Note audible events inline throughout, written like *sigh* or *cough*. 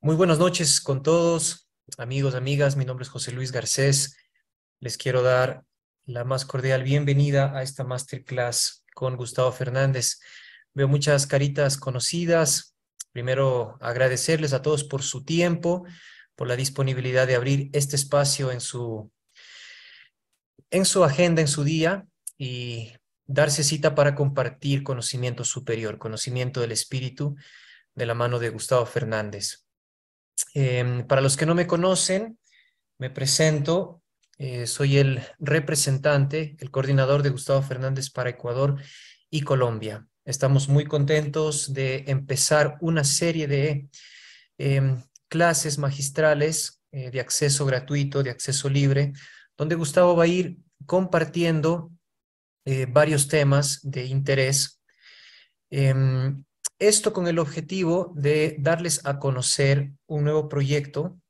Muy buenas noches con todos, amigos, amigas. Mi nombre es José Luis Garcés. Les quiero dar la más cordial bienvenida a esta masterclass con Gustavo Fernández. Veo muchas caritas conocidas. Primero, agradecerles a todos por su tiempo, por la disponibilidad de abrir este espacio en su, en su agenda, en su día y darse cita para compartir conocimiento superior, conocimiento del espíritu de la mano de Gustavo Fernández. Em, para los que no me conocen, me presento. Eh, soy el representante, el coordinador de Gustavo Fernández para Ecuador y Colombia. Estamos muy contentos de empezar una serie de em, clases magistrales eh, de acceso gratuito, de acceso libre, donde Gustavo va a ir compartiendo eh, varios temas de interés. Em, esto con el objetivo de darles a conocer un nuevo proyecto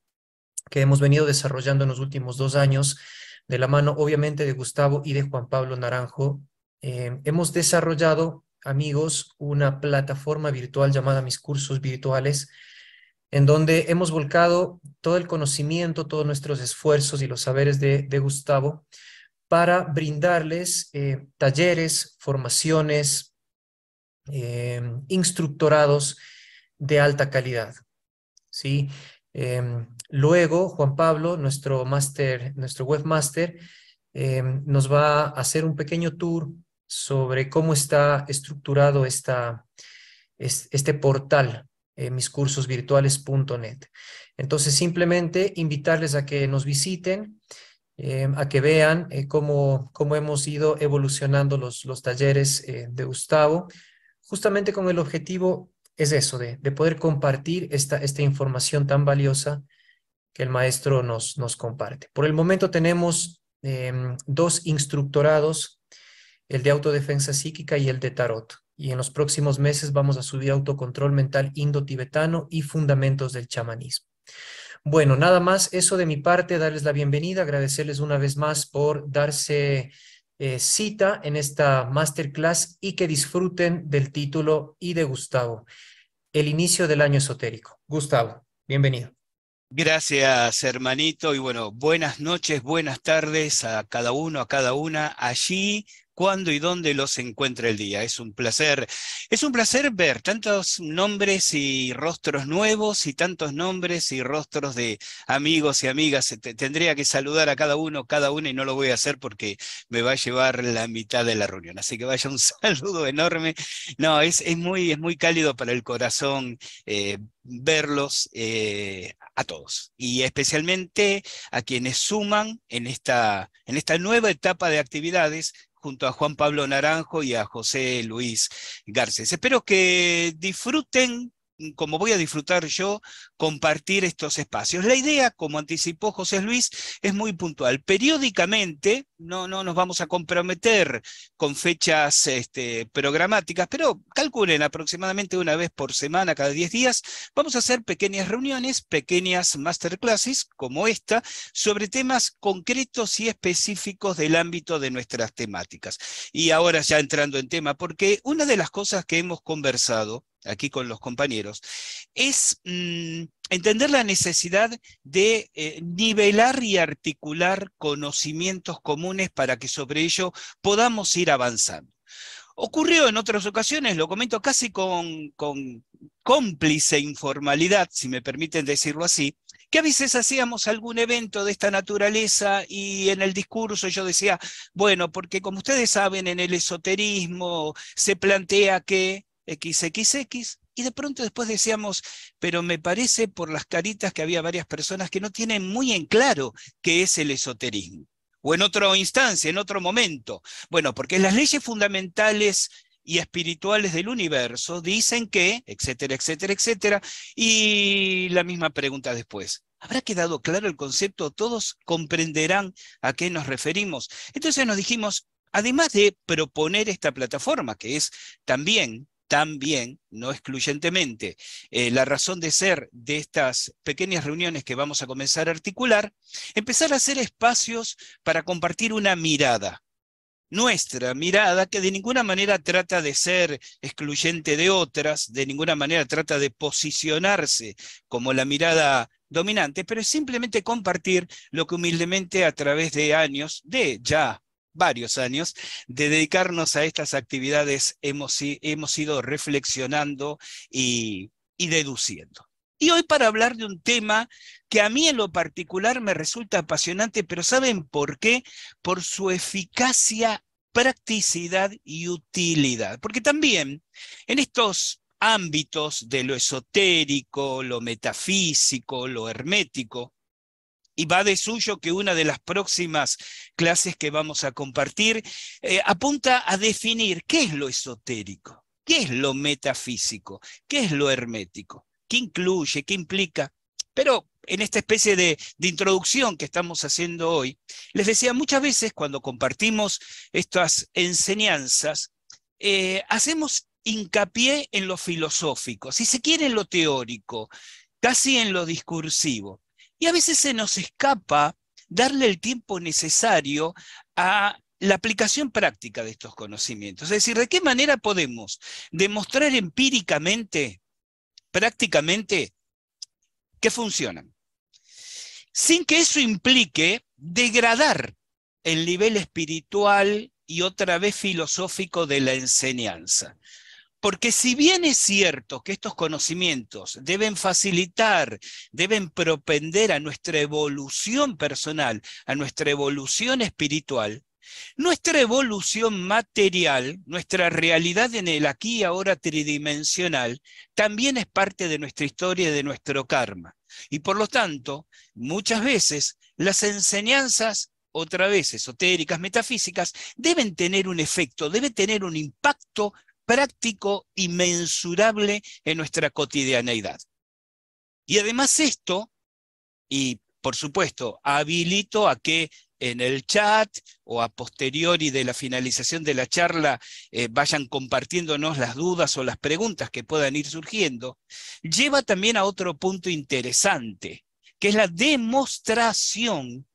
que hemos venido desarrollando en los últimos dos años, de la mano obviamente de Gustavo y de Juan Pablo Naranjo. Eh, hemos desarrollado, amigos, una plataforma virtual llamada Mis Cursos Virtuales, en donde hemos volcado todo el conocimiento, todos nuestros esfuerzos y los saberes de, Gustavo para brindarles eh, talleres, formaciones, Em, instructorados de alta calidad. ¿sí? Em, luego, Juan Pablo, nuestro nuestro webmaster, em, nos va a hacer un pequeño tour sobre cómo está estructurado esta, este portal, miscursosvirtuales.net. Entonces, simplemente invitarles a que nos visiten, a que vean eh, cómo, hemos ido evolucionando los talleres eh, de Gustavo justamente con el objetivo es eso, de, poder compartir esta, información tan valiosa que el maestro nos, nos comparte. Por el momento tenemos em, dos instructorados, el de autodefensa psíquica y el de tarot. Y en los próximos meses vamos a subir autocontrol mental indo-tibetano y fundamentos del chamanismo. Bueno, nada más eso de mi parte, darles la bienvenida, agradecerles una vez más por darse eh, cita en esta masterclass y que disfruten del título y de Gustavo, El inicio del año esotérico. Gustavo, bienvenido. Gracias, hermanito. Y bueno, buenas noches, buenas tardes a cada uno, a cada una, allí cuándo y dónde los encuentra el día. Es un placer, es un placer ver tantos nombres y rostros nuevos y tantos nombres y rostros de amigos y amigas. Tendría que saludar a cada uno, cada una y no lo voy a hacer porque me va a llevar la mitad de la reunión. Así que vaya un *laughs* saludo enorme. No, es, es muy, es muy cálido para el corazón eh, verlos eh, a todos y especialmente a quienes suman en esta, en esta nueva etapa de actividades junto a Juan Pablo Naranjo y a José Luis Garcés. Espero que disfruten como voy a disfrutar yo compartir estos espacios. La idea, como anticipó José Luis, es muy puntual. Periódicamente, no, no nos vamos a comprometer con fechas este, programáticas, pero calculen aproximadamente una vez por semana, cada 10 días, vamos a hacer pequeñas reuniones, pequeñas masterclasses como esta, sobre temas concretos y específicos del ámbito de nuestras temáticas. Y ahora ya entrando en tema, porque una de las cosas que hemos conversado aquí con los compañeros, es mm, entender la necesidad de eh, nivelar y articular conocimientos comunes para que sobre ello podamos ir avanzando. Ocurrió en otras ocasiones, lo comento casi con, con cómplice informalidad, si me permiten decirlo así, que a veces hacíamos algún evento de esta naturaleza y en el discurso yo decía, bueno, porque como ustedes saben, en el esoterismo se plantea que, XXX, y de pronto después decíamos, pero me parece por las caritas que había varias personas que no tienen muy en claro qué es el esoterismo, o en otra instancia, en otro momento. Bueno, porque las leyes fundamentales y espirituales del universo dicen que, etcétera, etcétera, etcétera, y la misma pregunta después. ¿Habrá quedado claro el concepto? ¿Todos comprenderán a qué nos referimos? Entonces nos dijimos, además de proponer esta plataforma, que es también también, no excluyentemente, eh, la razón de ser de estas pequeñas reuniones que vamos a comenzar a articular, empezar a hacer espacios para compartir una mirada, nuestra mirada, que de ninguna manera trata de ser excluyente de otras, de ninguna manera trata de posicionarse como la mirada dominante, pero es simplemente compartir lo que humildemente a través de años, de ya varios años de dedicarnos a estas actividades hemos, ido reflexionando y deduciendo. Y hoy para hablar de un tema que a mí en lo particular me resulta apasionante, pero ¿saben por qué? Por su eficacia, practicidad y utilidad. Porque también en estos ámbitos de lo esotérico, lo metafísico, lo hermético, y va de suyo que una de las próximas clases que vamos a compartir eh, apunta a definir qué es lo esotérico, qué es lo metafísico, qué es lo hermético, qué incluye, qué implica. Pero en esta especie de, introducción que estamos haciendo hoy, les decía muchas veces cuando compartimos estas enseñanzas, eh, hacemos hincapié en lo filosófico, si se quiere en lo teórico, casi en lo discursivo. Y a veces se nos escapa darle el tiempo necesario a la aplicación práctica de estos conocimientos. Es decir, ¿de qué manera podemos demostrar empíricamente, prácticamente, que funcionan? Sin que eso implique degradar el nivel espiritual y otra vez filosófico de la enseñanza. Porque si bien es cierto que estos conocimientos deben facilitar, deben propender a nuestra evolución personal, a nuestra evolución espiritual, nuestra evolución material, nuestra realidad en el aquí y ahora tridimensional, también es parte de nuestra historia y de nuestro karma. Y por lo tanto, muchas veces las enseñanzas otra vez esotéricas, metafísicas, deben tener un efecto, deben tener un impacto práctico y mensurable en nuestra cotidianeidad. Y además esto, y por supuesto, habilito a que en el chat o a posteriori de la finalización de la charla eh, vayan compartiéndonos las dudas o las preguntas que puedan ir surgiendo, lleva también a otro punto interesante, que es la demostración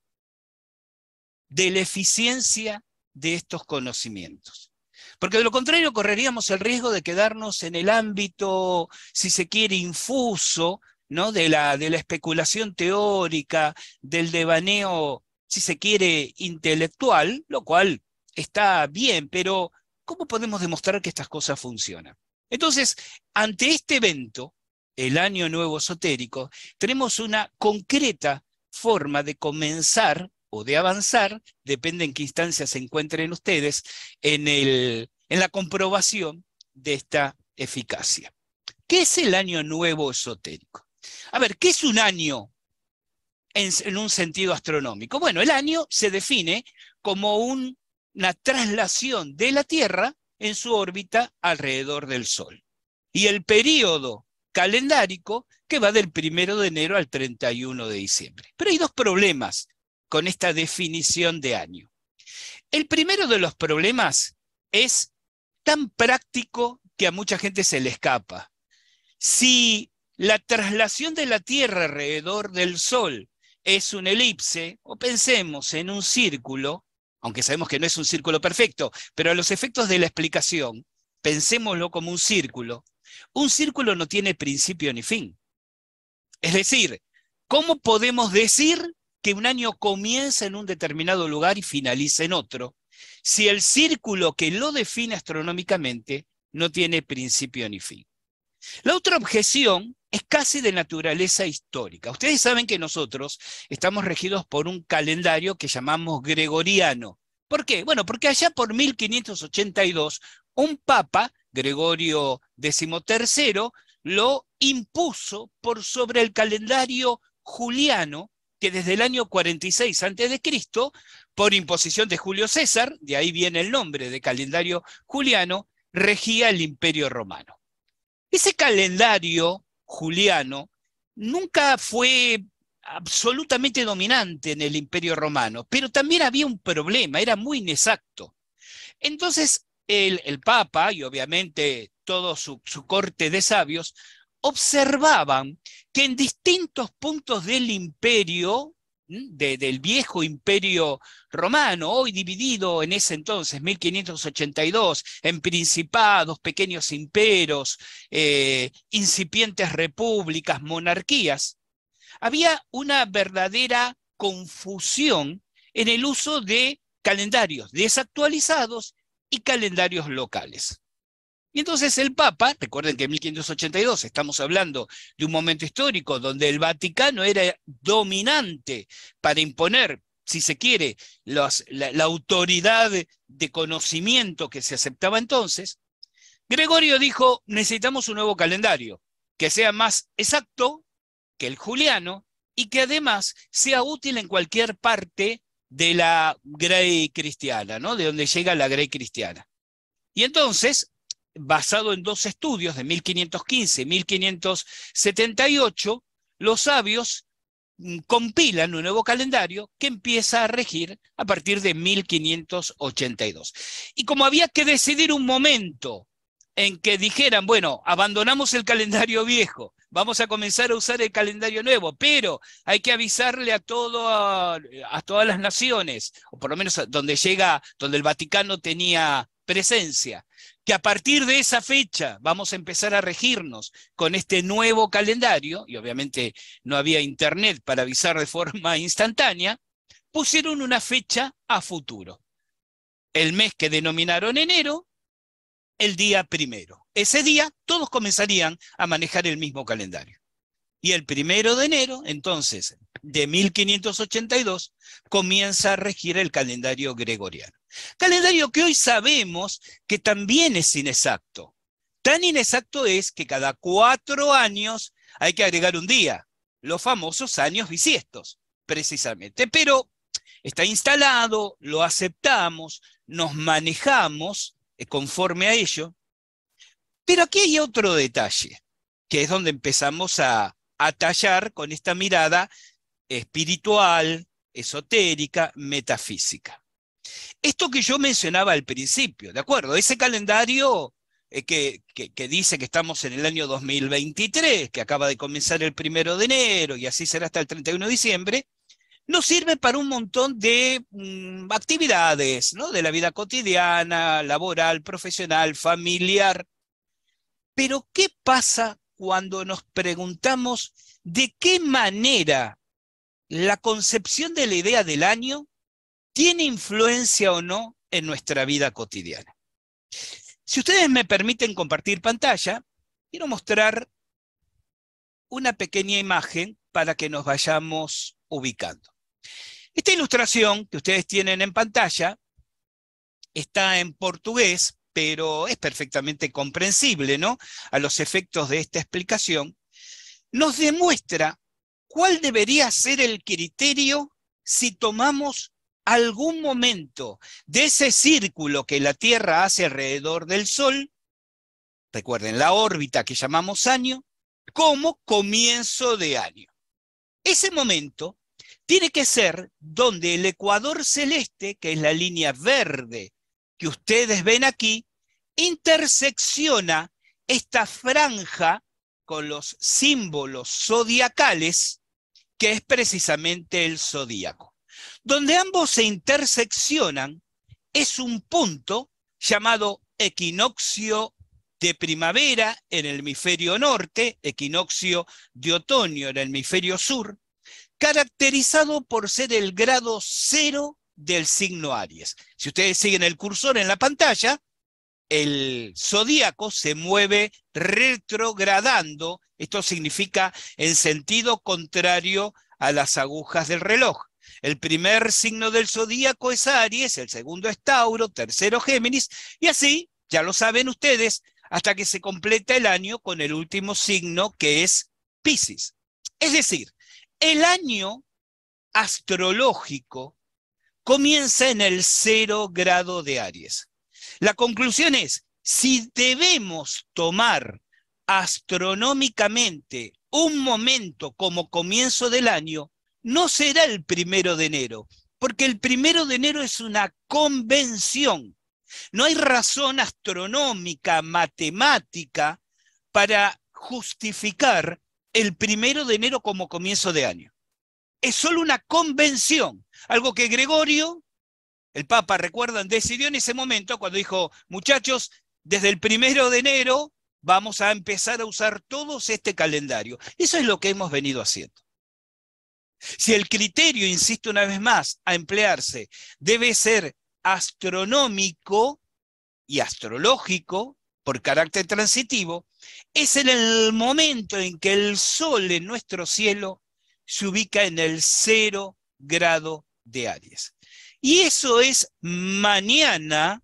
de la eficiencia de estos conocimientos. Porque de lo contrario correríamos el riesgo de quedarnos en el ámbito, si se quiere, infuso, ¿no? De la, de la especulación teórica, del devaneo, si se quiere, intelectual, lo cual está bien, pero ¿cómo podemos demostrar que estas cosas funcionan? Entonces, ante este evento, el Año Nuevo Esotérico, tenemos una concreta forma de comenzar de avanzar, depende en qué instancia se encuentren ustedes, en, el, en la comprobación de esta eficacia. ¿Qué es el año nuevo esotérico? A ver, ¿qué es un año en, un sentido astronómico? Bueno, el año se define como una traslación de la Tierra en su órbita alrededor del Sol. Y el periodo calendárico que va del primero de enero al 31 de diciembre. Pero hay dos problemas con esta definición de año. El primero de los problemas es tan práctico que a mucha gente se le escapa. Si la traslación de la Tierra alrededor del Sol es un elipse, o pensemos en un círculo, aunque sabemos que no es un círculo perfecto, pero a los efectos de la explicación, pensemoslo como un círculo. Un círculo no tiene principio ni fin. Es decir, ¿cómo podemos decir que un año comienza en un determinado lugar y finaliza en otro, si el círculo que lo define astronómicamente no tiene principio ni fin. La otra objeción es casi de naturaleza histórica. Ustedes saben que nosotros estamos regidos por un calendario que llamamos gregoriano. ¿Por qué? Bueno, porque allá por 1582 un papa, Gregorio XIII, lo impuso por sobre el calendario juliano desde el año 46 Cristo, por imposición de Julio César, de ahí viene el nombre de calendario juliano, regía el imperio romano. Ese calendario juliano nunca fue absolutamente dominante en el imperio romano, pero también había un problema, era muy inexacto. Entonces, el, Papa y obviamente todo su corte de sabios observaban que en distintos puntos del imperio, del viejo imperio romano, hoy dividido en ese entonces, 1582, en principados, pequeños imperios, eh, incipientes repúblicas, monarquías, había una verdadera confusión en el uso de calendarios desactualizados y calendarios locales. Y entonces el Papa, recuerden que en 1582 estamos hablando de un momento histórico donde el Vaticano era dominante para imponer, si se quiere, la, la autoridad de conocimiento que se aceptaba entonces, Gregorio dijo, necesitamos un nuevo calendario que sea más exacto que el juliano y que además sea útil en cualquier parte de la grey cristiana, ¿no? De donde llega la grey cristiana. Y entonces basado en dos estudios de 1515 y 1578, los sabios mm, compilan un nuevo calendario que empieza a regir a partir de 1582. Y como había que decidir un momento en que dijeran, bueno, abandonamos el calendario viejo, vamos a comenzar a usar el calendario nuevo, pero hay que avisarle a, todo, a todas las naciones, o por lo menos donde llega, donde el Vaticano tenía presencia, que a partir de esa fecha vamos a empezar a regirnos con este nuevo calendario, y obviamente no había internet para avisar de forma *laughs* instantánea, pusieron una fecha a futuro. El mes que denominaron enero, el día primero. Ese día todos comenzarían a manejar el mismo calendario. Y el primero de enero, entonces, de 1582, comienza a regir el calendario gregoriano. Calendario que hoy sabemos que también es inexacto. Tan inexacto es que cada cuatro años hay que agregar un día, los famosos años bisiestos, precisamente. Pero está instalado, lo aceptamos, nos manejamos eh, conforme a ello. Pero aquí hay otro detalle, que es donde empezamos a, a tallar con esta mirada espiritual, esotérica, metafísica. Esto que yo mencionaba al principio, ¿de acuerdo? Ese calendario eh, que, dice que estamos en el año 2023, que acaba de comenzar el primero de enero y así será hasta el 31 de diciembre, nos sirve para un montón de mm, actividades, ¿no? De la vida cotidiana, laboral, profesional, familiar. Pero, ¿qué pasa cuando nos preguntamos de qué manera la concepción de la idea del año tiene influencia o no en nuestra vida cotidiana. Si ustedes me permiten compartir pantalla, quiero mostrar una pequeña imagen para que nos vayamos ubicando. Esta ilustración que ustedes tienen en pantalla está en portugués pero es perfectamente comprensible, ¿no? A los efectos de esta explicación, nos demuestra cuál debería ser el criterio si tomamos algún momento de ese círculo que la Tierra hace alrededor del Sol, recuerden la órbita que llamamos año, como comienzo de año. Ese momento tiene que ser donde el ecuador celeste, que es la línea verde que ustedes ven aquí intersecciona esta franja con los símbolos zodiacales, que es precisamente el zodíaco. Donde ambos se interseccionan es un punto llamado equinoccio de primavera en el hemisferio norte, equinoccio de otoño en el hemisferio sur, caracterizado por ser el grado cero del signo Aries. Si ustedes siguen el cursor en la pantalla, el zodíaco se mueve retrogradando. Esto significa en sentido contrario a las agujas del reloj. El primer signo del zodíaco es Aries, el segundo es Tauro, tercero Géminis, y así, ya lo saben ustedes, hasta que se completa el año con el último signo que es Pisces. Es decir, el año astrológico comienza en el cero grado de Aries. La conclusión es, si debemos tomar astronómicamente un momento como comienzo del año, no será el primero de enero, porque el primero de enero es una convención. No hay razón astronómica, matemática, para justificar el primero de enero como comienzo de año. Es solo una convención. Algo que Gregorio, el Papa, recuerdan, decidió en ese momento cuando dijo, muchachos, desde el primero de enero vamos a empezar a usar todos este calendario. Eso es lo que hemos venido haciendo. Si el criterio, insisto una vez más, a emplearse debe ser astronómico y astrológico por carácter transitivo, es en el momento en que el sol en nuestro cielo se ubica en el cero grado de Aries. Y eso es mañana,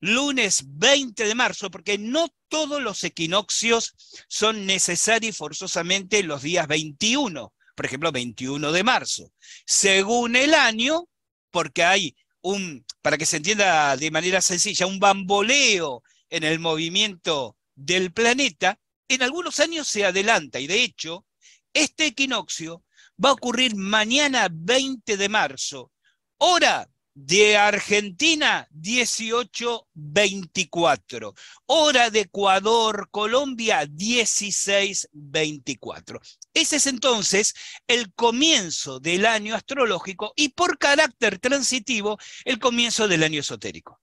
lunes 20 de marzo, porque no todos los equinoccios son necesarios forzosamente los días 21, por ejemplo, 21 de marzo, según el año, porque hay un, para que se entienda de manera sencilla, un bamboleo en el movimiento del planeta, en algunos años se adelanta y de hecho, este equinoccio va a ocurrir mañana 20 de marzo, hora de Argentina 18.24, hora de Ecuador, Colombia 16.24. Ese es entonces el comienzo del año astrológico y por carácter transitivo el comienzo del año esotérico.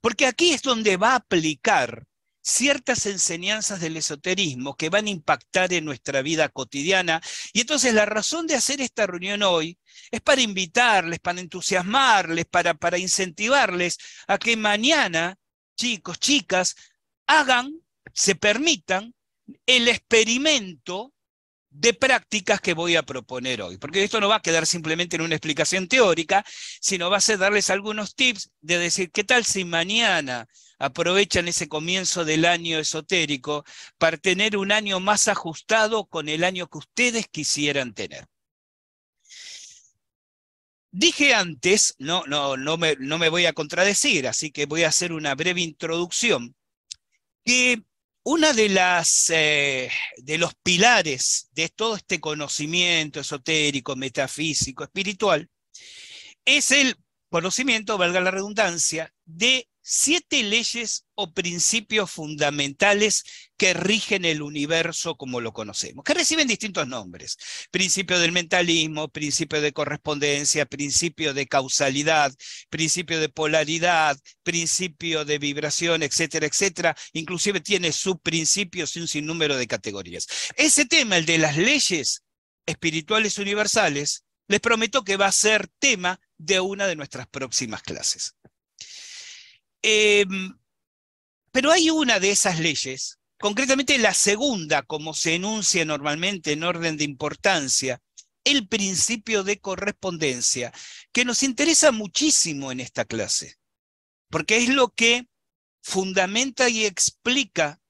Porque aquí es donde va a aplicar ciertas enseñanzas del esoterismo que van a impactar en nuestra vida cotidiana. Y entonces la razón de hacer esta reunión hoy es para invitarles, para entusiasmarles, para, para incentivarles a que mañana, chicos, chicas, hagan, se permitan el experimento de prácticas que voy a proponer hoy, porque esto no va a quedar simplemente en una explicación teórica, sino va a ser darles algunos tips de decir, ¿qué tal si mañana aprovechan ese comienzo del año esotérico para tener un año más ajustado con el año que ustedes quisieran tener. Dije antes, no, no, no, me, no me voy a contradecir, así que voy a hacer una breve introducción, que una de las eh, de los pilares de todo este conocimiento esotérico, metafísico, espiritual, es el conocimiento, valga la redundancia, de siete leyes o principios fundamentales que rigen el universo como lo conocemos, que reciben distintos nombres. Principio del mentalismo, principio de correspondencia, principio de causalidad, principio de polaridad, principio de vibración, etcétera, etcétera. Inclusive tiene subprincipios y un sinnúmero de categorías. Ese tema, el de las leyes espirituales universales, les prometo que va a ser tema de una de nuestras próximas clases. Em, pero hay una de esas leyes, concretamente la segunda, como se enuncia normalmente en orden de importancia, el principio de correspondencia, que nos interesa muchísimo en esta clase, porque es lo que fundamenta y explica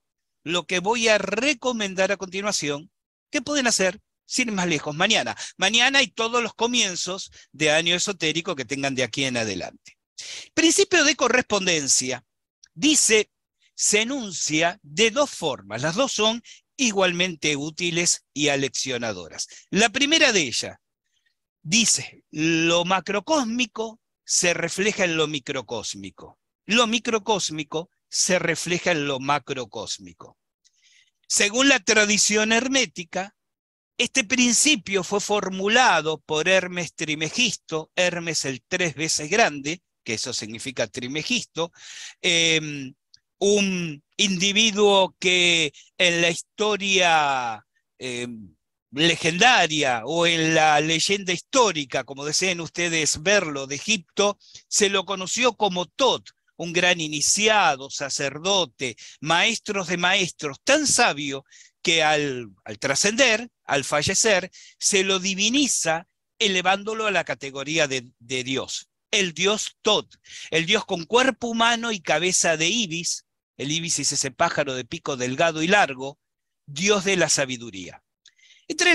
lo que voy a recomendar a continuación, que pueden hacer sin más lejos, mañana. Mañana y todos los comienzos de año esotérico que tengan de aquí en adelante. Principio de correspondencia. Dice, se enuncia de dos formas. Las dos son igualmente útiles y aleccionadoras. La primera de ellas dice, lo macrocósmico se refleja en lo microcósmico. Lo microcósmico se refleja en lo macrocósmico. Según la tradición hermética, este principio fue formulado por Hermes Trimegisto, Hermes el tres veces grande, que eso significa Trimegisto, em, un individuo que en la historia em, legendaria o en la leyenda histórica, como deseen ustedes verlo, de Egipto, se lo conoció como Tod, un gran iniciado, sacerdote, maestros de maestros, tan sabio que al trascender al fallecer, se lo diviniza elevándolo a la categoría de, Dios, el Dios Tod, el Dios con cuerpo humano y cabeza de ibis, el ibis es ese pájaro de pico delgado y largo, Dios de la sabiduría. Entre,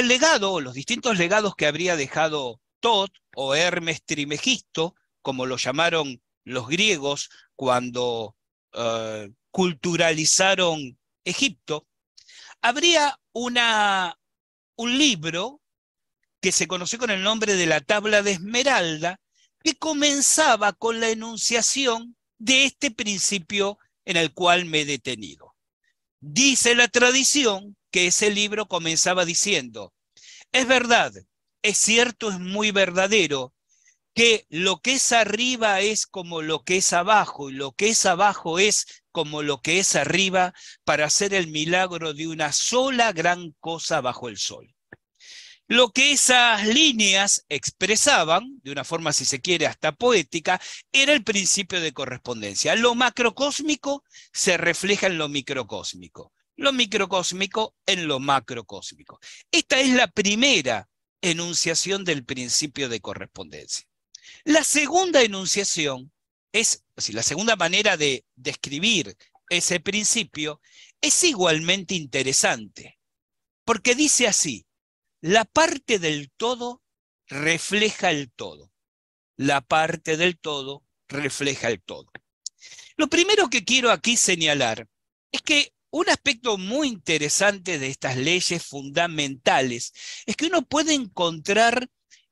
el legado, los distintos legados que habría dejado Tod o Hermes Trimegisto, como lo llamaron los griegos cuando eh, culturalizaron Egipto, habría un libro que se conoció con el nombre de la tabla de Esmeralda, que comenzaba con la enunciación de este principio en el cual me he detenido. Dice la tradición que ese libro comenzaba diciendo, es verdad, es cierto, es muy verdadero que lo que es arriba es como lo que es abajo y lo que es abajo es como lo que es arriba para hacer el milagro de una sola gran cosa bajo el sol. Lo que esas líneas expresaban, de una forma si se quiere hasta poética, era el principio de correspondencia. Lo macrocósmico se refleja en lo microcósmico, lo microcósmico en lo macrocósmico. Esta es la primera enunciación del principio de correspondencia. La segunda enunciación es, o la segunda manera de describir ese principio es igualmente interesante, porque dice así, la parte del todo refleja el todo. La parte del todo refleja el todo. Lo primero que quiero aquí señalar es que un aspecto muy interesante de estas leyes fundamentales es que uno puede encontrar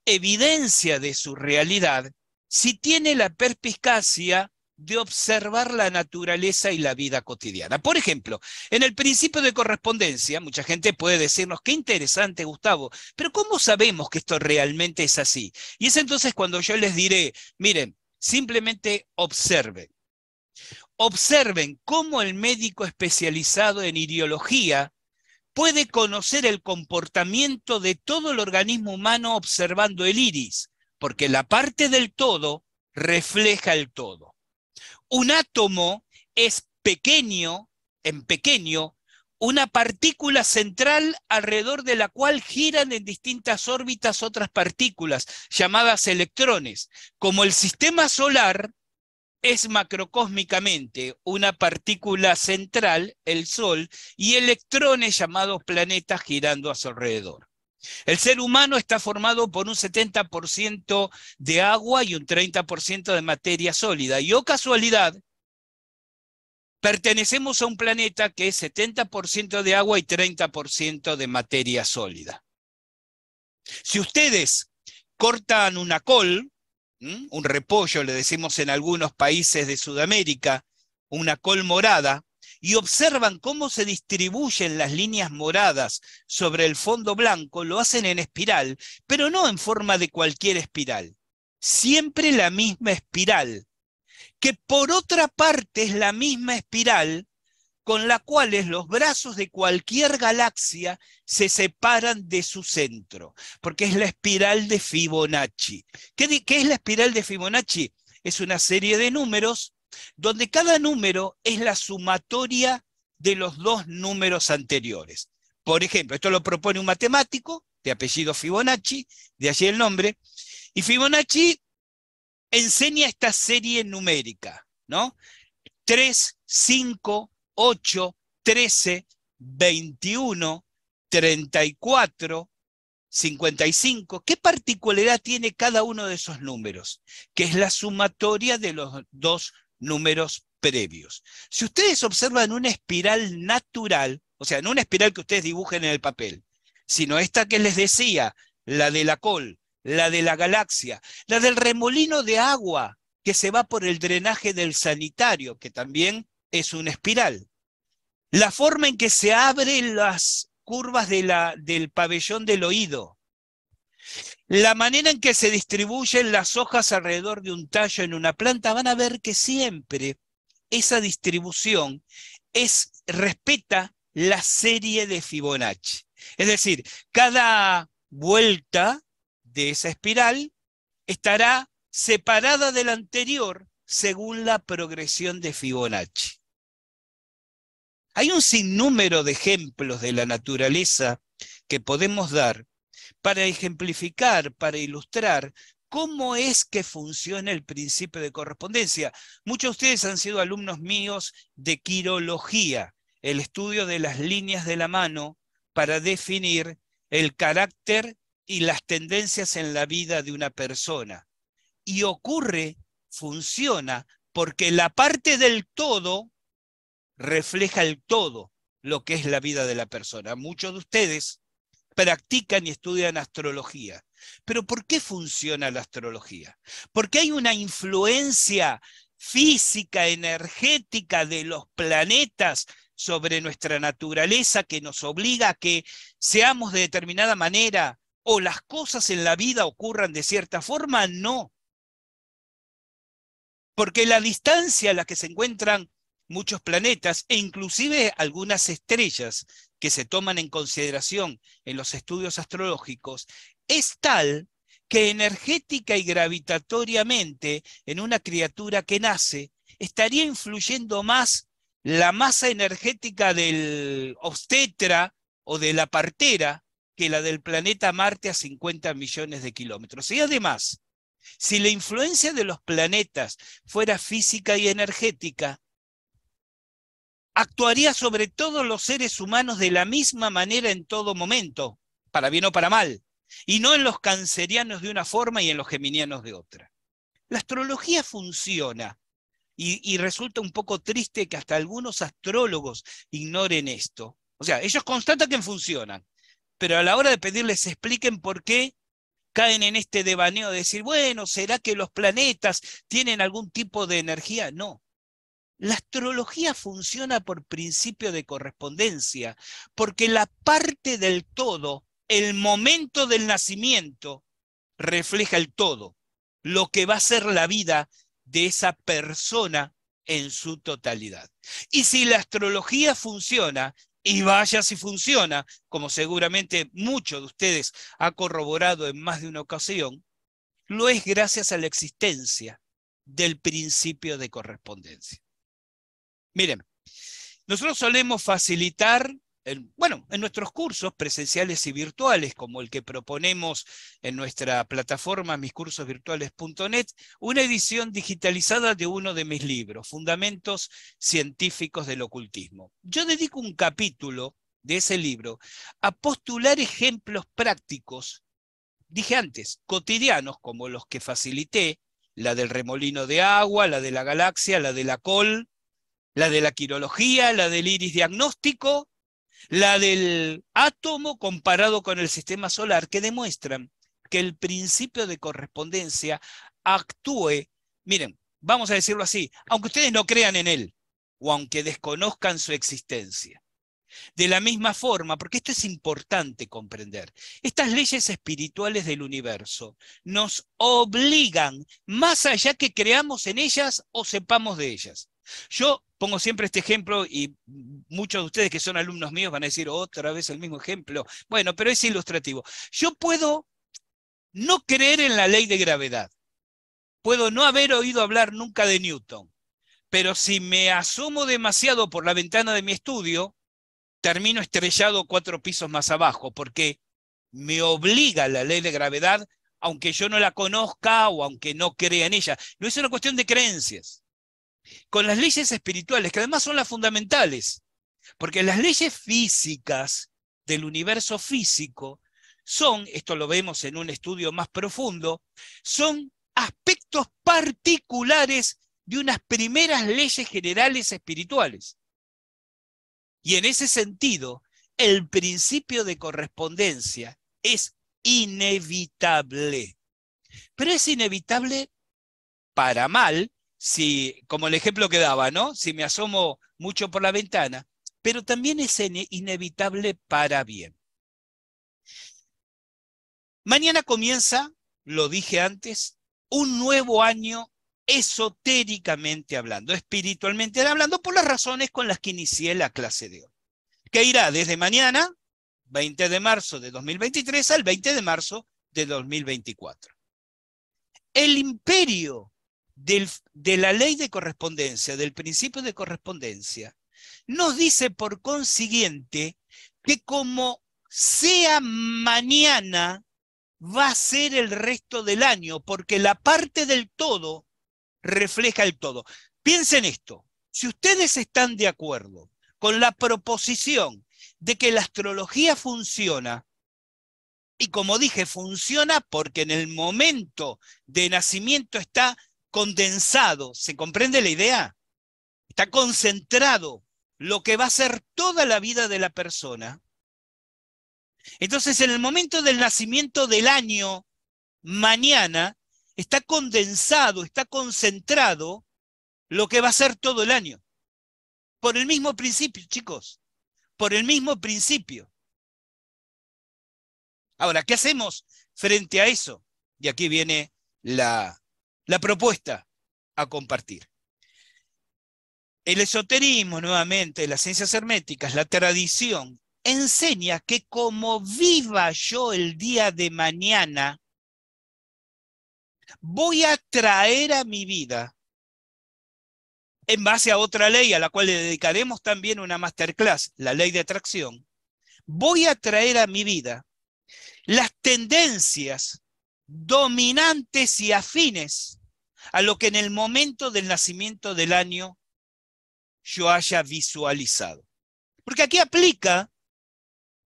evidencia de su realidad si tiene la perspicacia de observar la naturaleza y la vida cotidiana. Por ejemplo, en el principio de correspondencia, mucha gente puede decirnos, qué interesante, Gustavo, pero ¿cómo sabemos que esto realmente es así? Y es entonces cuando yo les diré, miren, simplemente observen. Observen cómo el médico especializado en ideología puede conocer el comportamiento de todo el organismo humano observando el iris, porque la parte del todo refleja el todo. Un átomo es pequeño, en pequeño, una partícula central alrededor de la cual giran en distintas órbitas otras partículas, llamadas electrones. Como el sistema solar, es macrocósmicamente una partícula central, el Sol, y electrones llamados planetas girando a su alrededor. El ser humano está formado por un 70% de agua y un 30% de materia sólida. Y oh casualidad, pertenecemos a un planeta que es 70% de agua y 30% de materia sólida. Si ustedes cortan una col, ¿Mm? un repollo, le decimos en algunos países de Sudamérica, una col morada, y observan cómo se distribuyen las líneas moradas sobre el fondo blanco, lo hacen en espiral, pero no en forma de cualquier espiral, siempre la misma espiral, que por otra parte es la misma espiral con la cual los brazos de cualquier galaxia se separan de su centro, porque es la espiral de Fibonacci. ¿Qué, es la espiral de Fibonacci? Es una serie de números donde cada número es la sumatoria de los dos números anteriores. Por ejemplo, esto lo propone un matemático de apellido Fibonacci, de allí el nombre, y Fibonacci enseña esta serie numérica, ¿no? 3, 5, 8, 13, 21, 34, 55. ¿Qué particularidad tiene cada uno de esos números? Que es la sumatoria de los dos números previos. Si ustedes observan una espiral natural, o sea, no una espiral que ustedes dibujen en el papel, sino esta que les decía, la de la col, la de la galaxia, la del remolino de agua que se va por el drenaje del sanitario, que también es una espiral. La forma en que se abren las curvas del pabellón del oído, la manera en que se distribuyen las hojas alrededor de un tallo en una planta, van a ver que siempre esa distribución es, respeta la serie de Fibonacci. Es decir, cada vuelta de esa espiral estará separada de la anterior según la progresión de Fibonacci. Hay un sinnúmero de ejemplos de la naturaleza que podemos dar para ejemplificar, para ilustrar cómo es que funciona el principio de correspondencia. Muchos de ustedes han sido alumnos míos de quirología, el estudio de las líneas de la mano para definir el carácter y las tendencias en la vida de una persona. Y ocurre, funciona, porque la parte del todo refleja el todo lo que es la vida de la persona. Muchos de ustedes practican y estudian astrología. Pero ¿por qué funciona la astrología? Porque hay una influencia física, energética de los planetas sobre nuestra naturaleza que nos obliga a que seamos de determinada manera o las cosas en la vida ocurran de cierta forma, no. Porque la distancia a la que se encuentran muchos planetas e inclusive algunas estrellas que se toman en consideración en los estudios astrológicos, es tal que energética y gravitatoriamente en una criatura que nace estaría influyendo más la masa energética del obstetra o de la partera que la del planeta Marte a 50 millones de kilómetros. Y además, si la influencia de los planetas fuera física y energética, actuaría sobre todos los seres humanos de la misma manera en todo momento, para bien o para mal, y no en los cancerianos de una forma y en los geminianos de otra. La astrología funciona y, resulta un poco triste que hasta algunos astrólogos ignoren esto. O sea, ellos constatan que funcionan, pero a la hora de pedirles expliquen por qué caen en este devaneo de decir, bueno, ¿será que los planetas tienen algún tipo de energía? No, la astrología funciona por principio de correspondencia, porque la parte del todo, el momento del nacimiento, refleja el todo, lo que va a ser la vida de esa persona en su totalidad. Y si la astrología funciona, y vaya si funciona, como seguramente muchos de ustedes ha corroborado en más de una ocasión, lo es gracias a la existencia del principio de correspondencia. Miren, nosotros solemos facilitar, bueno, en nuestros cursos presenciales y virtuales, como el que proponemos en nuestra plataforma miscursosvirtuales.net, una edición digitalizada de uno de mis libros, Fundamentos Científicos del Ocultismo. Yo dedico un capítulo de ese libro a postular ejemplos prácticos, dije antes, cotidianos, como los que facilité, la del remolino de agua, la de la galaxia, la de la col, la de la quirología, la del iris diagnóstico, la del átomo comparado con el sistema solar, que demuestran que el principio de correspondencia actúe, miren, vamos a decirlo así, aunque ustedes no crean en él o aunque desconozcan su existencia. De la misma forma, porque esto es importante comprender, estas leyes espirituales del universo nos obligan, más allá que creamos en ellas o sepamos de ellas, yo pongo siempre este ejemplo y muchos de ustedes que son alumnos míos van a decir otra vez el mismo ejemplo. Bueno, pero es ilustrativo. Yo puedo no creer en la ley de gravedad. Puedo no haber oído hablar nunca de Newton. Pero si me asomo demasiado por la ventana de mi estudio, termino estrellado cuatro pisos más abajo, porque me obliga la ley de gravedad, aunque yo no la conozca o aunque no crea en ella. No es una cuestión de creencias con las leyes espirituales, que además son las fundamentales, porque las leyes físicas del universo físico son, esto lo vemos en un estudio más profundo, son aspectos particulares de unas primeras leyes generales espirituales. Y en ese sentido, el principio de correspondencia es inevitable. Pero es inevitable para mal si, como el ejemplo que daba, ¿no? Si me asomo mucho por la ventana, pero también es inevitable para bien. Mañana comienza, lo dije antes, un nuevo año esotéricamente hablando, espiritualmente hablando, por las razones con las que inicié la clase de hoy, que irá desde mañana, 20 de marzo de 2023, al 20 de marzo de 2024. El imperio de la ley de correspondencia, del principio de correspondencia, nos dice por consiguiente que como sea mañana, va a ser el resto del año, porque la parte del todo refleja el todo. Piensen esto, si ustedes están de acuerdo con la proposición de que la astrología funciona, y como dije, funciona porque en el momento de nacimiento está condensado, ¿se comprende la idea? Está concentrado lo que va a ser toda la vida de la persona. Entonces, en el momento del nacimiento del año, mañana, está condensado, está concentrado lo que va a ser todo el año. Por el mismo principio, chicos, por el mismo principio. Ahora, ¿qué hacemos frente a eso? Y aquí viene la, la propuesta a compartir. El esoterismo, nuevamente, las ciencias herméticas, la tradición, enseña que como viva yo el día de mañana, voy a traer a mi vida, en base a otra ley a la cual le dedicaremos también una masterclass, la ley de atracción, voy a traer a mi vida las tendencias dominantes y afines a lo que en el momento del nacimiento del año yo haya visualizado. Porque aquí aplica,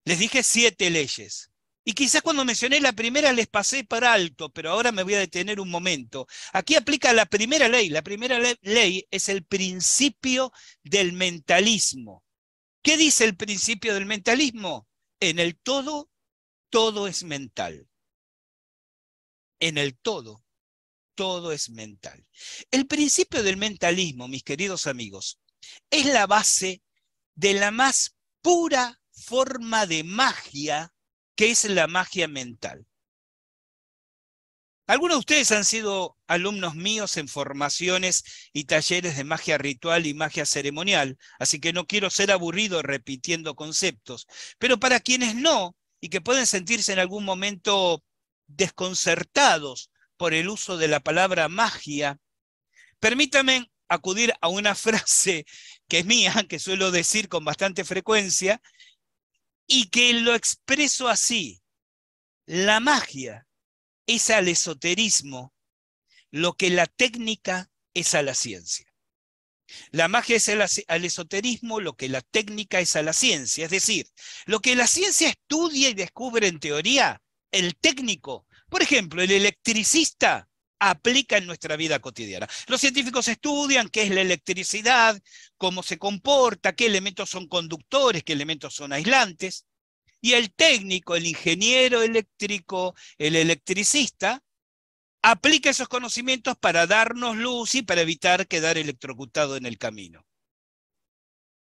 les dije siete leyes. Y quizás cuando mencioné la primera les pasé para alto, pero ahora me voy a detener un momento. Aquí aplica la primera ley. La primera ley es el principio del mentalismo. ¿Qué dice el principio del mentalismo? En el todo, todo es mental en el todo, todo es mental. El principio del mentalismo, mis queridos amigos, es la base de la más pura forma de magia que es la magia mental. Algunos de ustedes han sido alumnos míos en formaciones y talleres de magia ritual y magia ceremonial, así que no quiero ser aburrido repitiendo conceptos, pero para quienes no y que pueden sentirse en algún momento desconcertados por el uso de la palabra magia, permítame acudir a una frase que es mía, que suelo decir con bastante frecuencia, y que lo expreso así. La magia es al esoterismo lo que la técnica es a la ciencia. La magia es al esoterismo lo que la técnica es a la ciencia. Es decir, lo que la ciencia estudia y descubre en teoría, el técnico. Por ejemplo, el electricista aplica en nuestra vida cotidiana. Los científicos estudian qué es la electricidad, cómo se comporta, qué elementos son conductores, qué elementos son aislantes. Y el técnico, el ingeniero eléctrico, el electricista, aplica esos conocimientos para darnos luz y para evitar quedar electrocutado en el camino.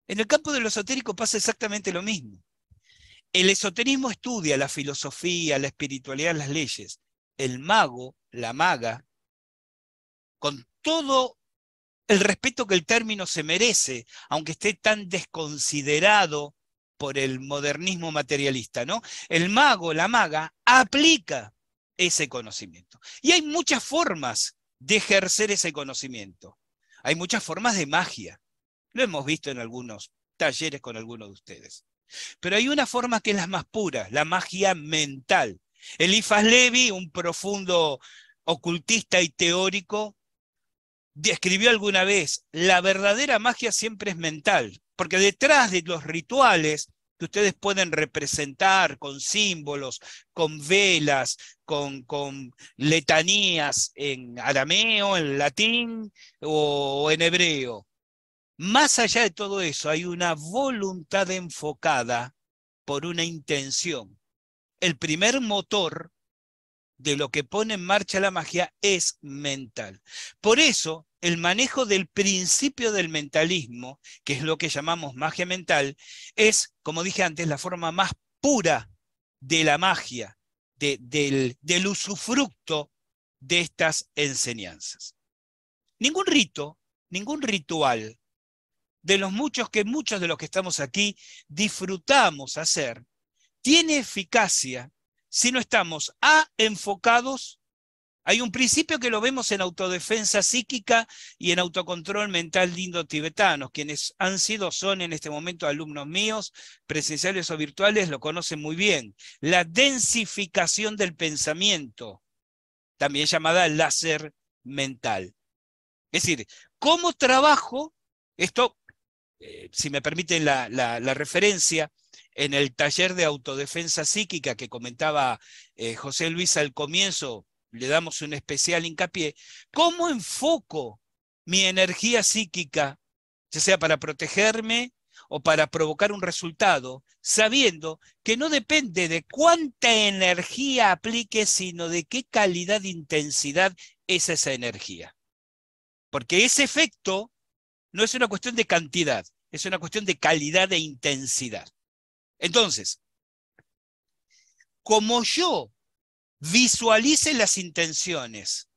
En el campo de lo esotérico pasa exactamente lo mismo. El esoterismo estudia la filosofía, la espiritualidad, las leyes. El mago, la maga, con todo el respeto que el término se merece, aunque esté tan desconsiderado por el modernismo materialista, ¿no? El mago, la maga, aplica ese conocimiento. Y hay muchas formas de ejercer ese conocimiento. Hay muchas formas de magia. Lo hemos visto en algunos talleres con algunos de ustedes. Pero hay una forma que es la más pura, la magia mental. Elifas Levi, un profundo ocultista y teórico, describió alguna vez, la verdadera magia siempre es mental, porque detrás de los rituales que ustedes pueden representar con símbolos, con velas, con, con letanías en arameo, en latín o en hebreo, más allá de todo eso, hay una voluntad enfocada por una intención. El primer motor de lo que pone en marcha la magia es mental. Por eso, el manejo del principio del mentalismo, que es lo que llamamos magia mental, es, como dije antes, la forma más pura de la magia, del usufructo de estas enseñanzas. Ningún rito, ningún ritual de los muchos que muchos de los que estamos aquí disfrutamos hacer, tiene eficacia si no estamos A enfocados. Hay un principio que lo vemos en autodefensa psíquica y en autocontrol mental de tibetanos quienes han sido, son en este momento alumnos míos, presenciales o virtuales, lo conocen muy bien. La densificación del pensamiento, también llamada láser mental. Es decir, ¿cómo trabajo? Esto eh, si me permiten la, referencia, en el taller de autodefensa psíquica que comentaba eh, José Luis al comienzo, le damos un especial hincapié, ¿cómo enfoco mi energía psíquica, ya sea para protegerme o para provocar un resultado, sabiendo que no depende de cuánta energía aplique, sino de qué calidad de intensidad es esa energía? Porque ese efecto no es una cuestión de cantidad, es una cuestión de calidad e intensidad. Entonces, como yo visualice las intenciones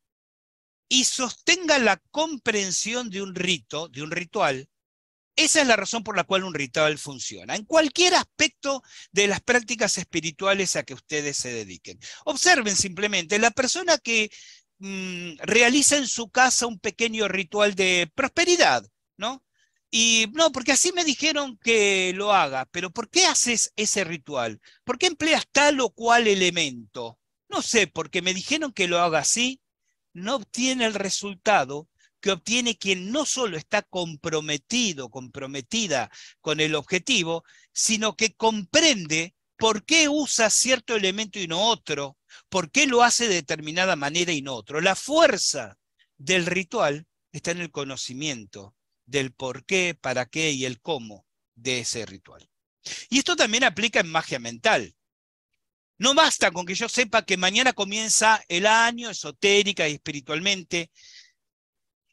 y sostenga la comprensión de un rito, de un ritual, esa es la razón por la cual un ritual funciona, en cualquier aspecto de las prácticas espirituales a que ustedes se dediquen. Observen simplemente, la persona que mm, realiza en su casa un pequeño ritual de prosperidad, ¿no? Y no, porque así me dijeron que lo haga, pero ¿por qué haces ese ritual? ¿Por qué empleas tal o cual elemento? No sé, porque me dijeron que lo haga así, no obtiene el resultado que obtiene quien no solo está comprometido, comprometida con el objetivo, sino que comprende por qué usa cierto elemento y no otro, por qué lo hace de determinada manera y no otro. La fuerza del ritual está en el conocimiento, del por qué, para qué y el cómo de ese ritual. Y esto también aplica en magia mental. No basta con que yo sepa que mañana comienza el año esotérica y espiritualmente.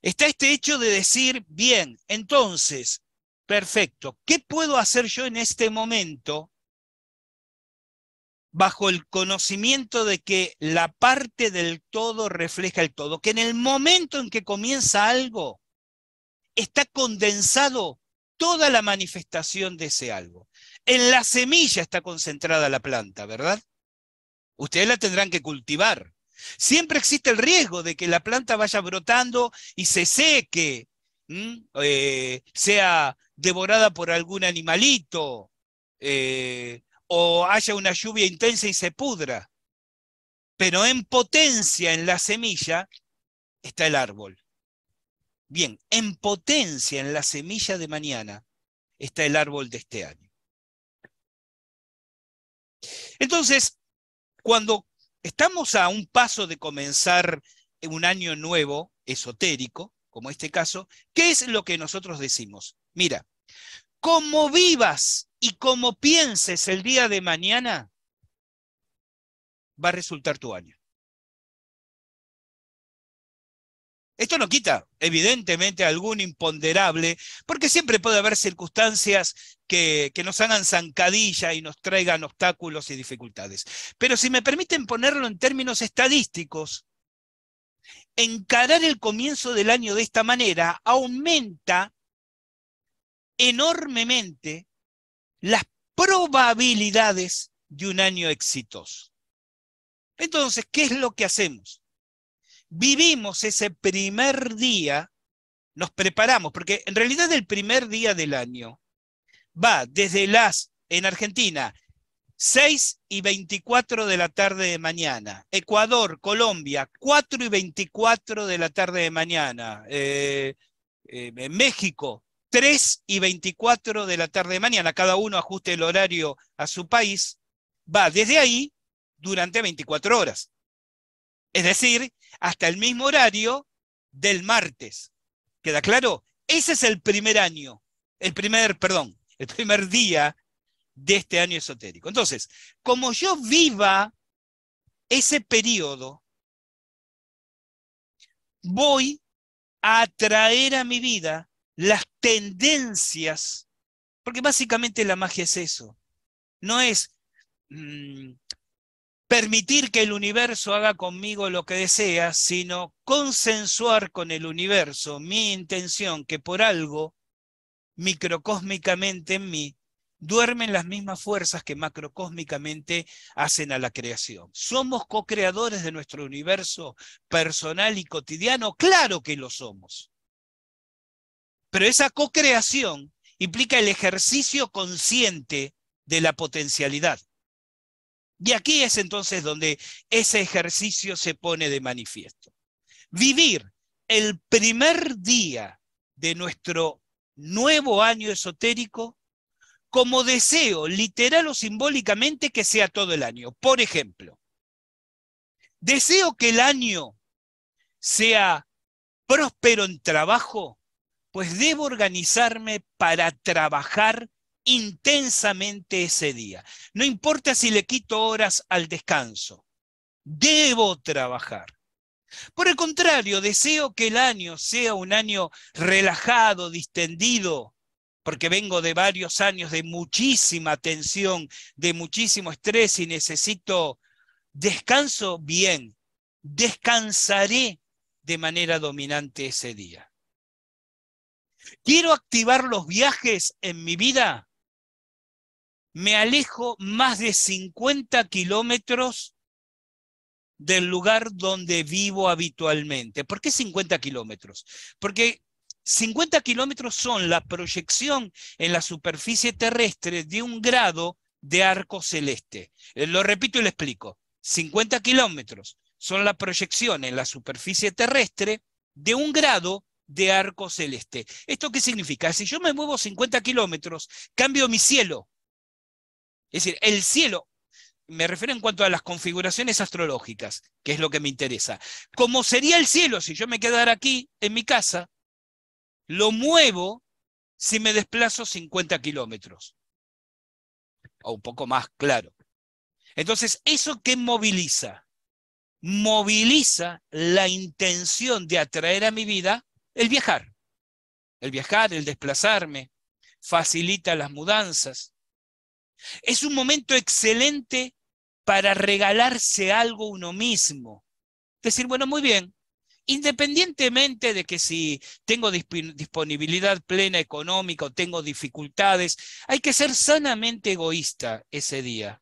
Está este hecho de decir, bien, entonces, perfecto, ¿qué puedo hacer yo en este momento bajo el conocimiento de que la parte del todo refleja el todo? Que en el momento en que comienza algo, está condensado toda la manifestación de ese algo. En la semilla está concentrada la planta, ¿verdad? Ustedes la tendrán que cultivar. Siempre existe el riesgo de que la planta vaya brotando y se seque, eh, sea devorada por algún animalito, eh, o haya una lluvia intensa y se pudra. Pero en potencia, en la semilla, está el árbol. Bien, en potencia, en la semilla de mañana, está el árbol de este año. Entonces, cuando estamos a un paso de comenzar un año nuevo, esotérico, como este caso, ¿qué es lo que nosotros decimos? Mira, como vivas y como pienses el día de mañana, va a resultar tu año. Esto no quita, evidentemente, algún imponderable, porque siempre puede haber circunstancias que, nos hagan zancadilla y nos traigan obstáculos y dificultades. Pero si me permiten ponerlo en términos estadísticos, encarar el comienzo del año de esta manera aumenta enormemente las probabilidades de un año exitoso. Entonces, ¿qué es lo que hacemos? vivimos ese primer día, nos preparamos, porque en realidad el primer día del año va desde las, en Argentina, 6 y 24 de la tarde de mañana. Ecuador, Colombia, 4 y 24 de la tarde de mañana. Eh, eh, México, 3 y 24 de la tarde de mañana. Cada uno ajuste el horario a su país. Va desde ahí durante 24 horas es decir, hasta el mismo horario del martes. ¿Queda claro? Ese es el primer año, el primer, perdón, el primer día de este año esotérico. Entonces, como yo viva ese periodo, voy a atraer a mi vida las tendencias, porque básicamente la magia es eso, no es mm, permitir que el universo haga conmigo lo que desea, sino consensuar con el universo mi intención que por algo, microcósmicamente en mí, duermen las mismas fuerzas que macrocósmicamente hacen a la creación. ¿Somos co-creadores de nuestro universo personal y cotidiano? Claro que lo somos. Pero esa co-creación implica el ejercicio consciente de la potencialidad. Y aquí es entonces donde ese ejercicio se pone de manifiesto. Vivir el primer día de nuestro nuevo año esotérico como deseo, literal o simbólicamente, que sea todo el año. Por ejemplo, deseo que el año sea próspero en trabajo, pues debo organizarme para trabajar intensamente ese día. No importa si le quito horas al descanso, debo trabajar. Por el contrario, deseo que el año sea un año relajado, distendido, porque vengo de varios años de muchísima tensión, de muchísimo estrés y necesito descanso bien. Descansaré de manera dominante ese día. ¿Quiero activar los viajes en mi vida? me alejo más de 50 kilómetros del lugar donde vivo habitualmente. ¿Por qué 50 kilómetros? Porque 50 kilómetros son la proyección en la superficie terrestre de un grado de arco celeste. Eh, lo repito y lo explico. 50 kilómetros son la proyección en la superficie terrestre de un grado de arco celeste. ¿Esto qué significa? Si yo me muevo 50 kilómetros, cambio mi cielo, es decir, el cielo, me refiero en cuanto a las configuraciones astrológicas, que es lo que me interesa. ¿Cómo sería el cielo si yo me quedara aquí en mi casa? Lo muevo si me desplazo 50 kilómetros. O un poco más, claro. Entonces, ¿eso qué moviliza? Moviliza la intención de atraer a mi vida el viajar. El viajar, el desplazarme, facilita las mudanzas, es un momento excelente para regalarse algo uno mismo. Decir, bueno, muy bien, independientemente de que si tengo disponibilidad plena económica o tengo dificultades, hay que ser sanamente egoísta ese día.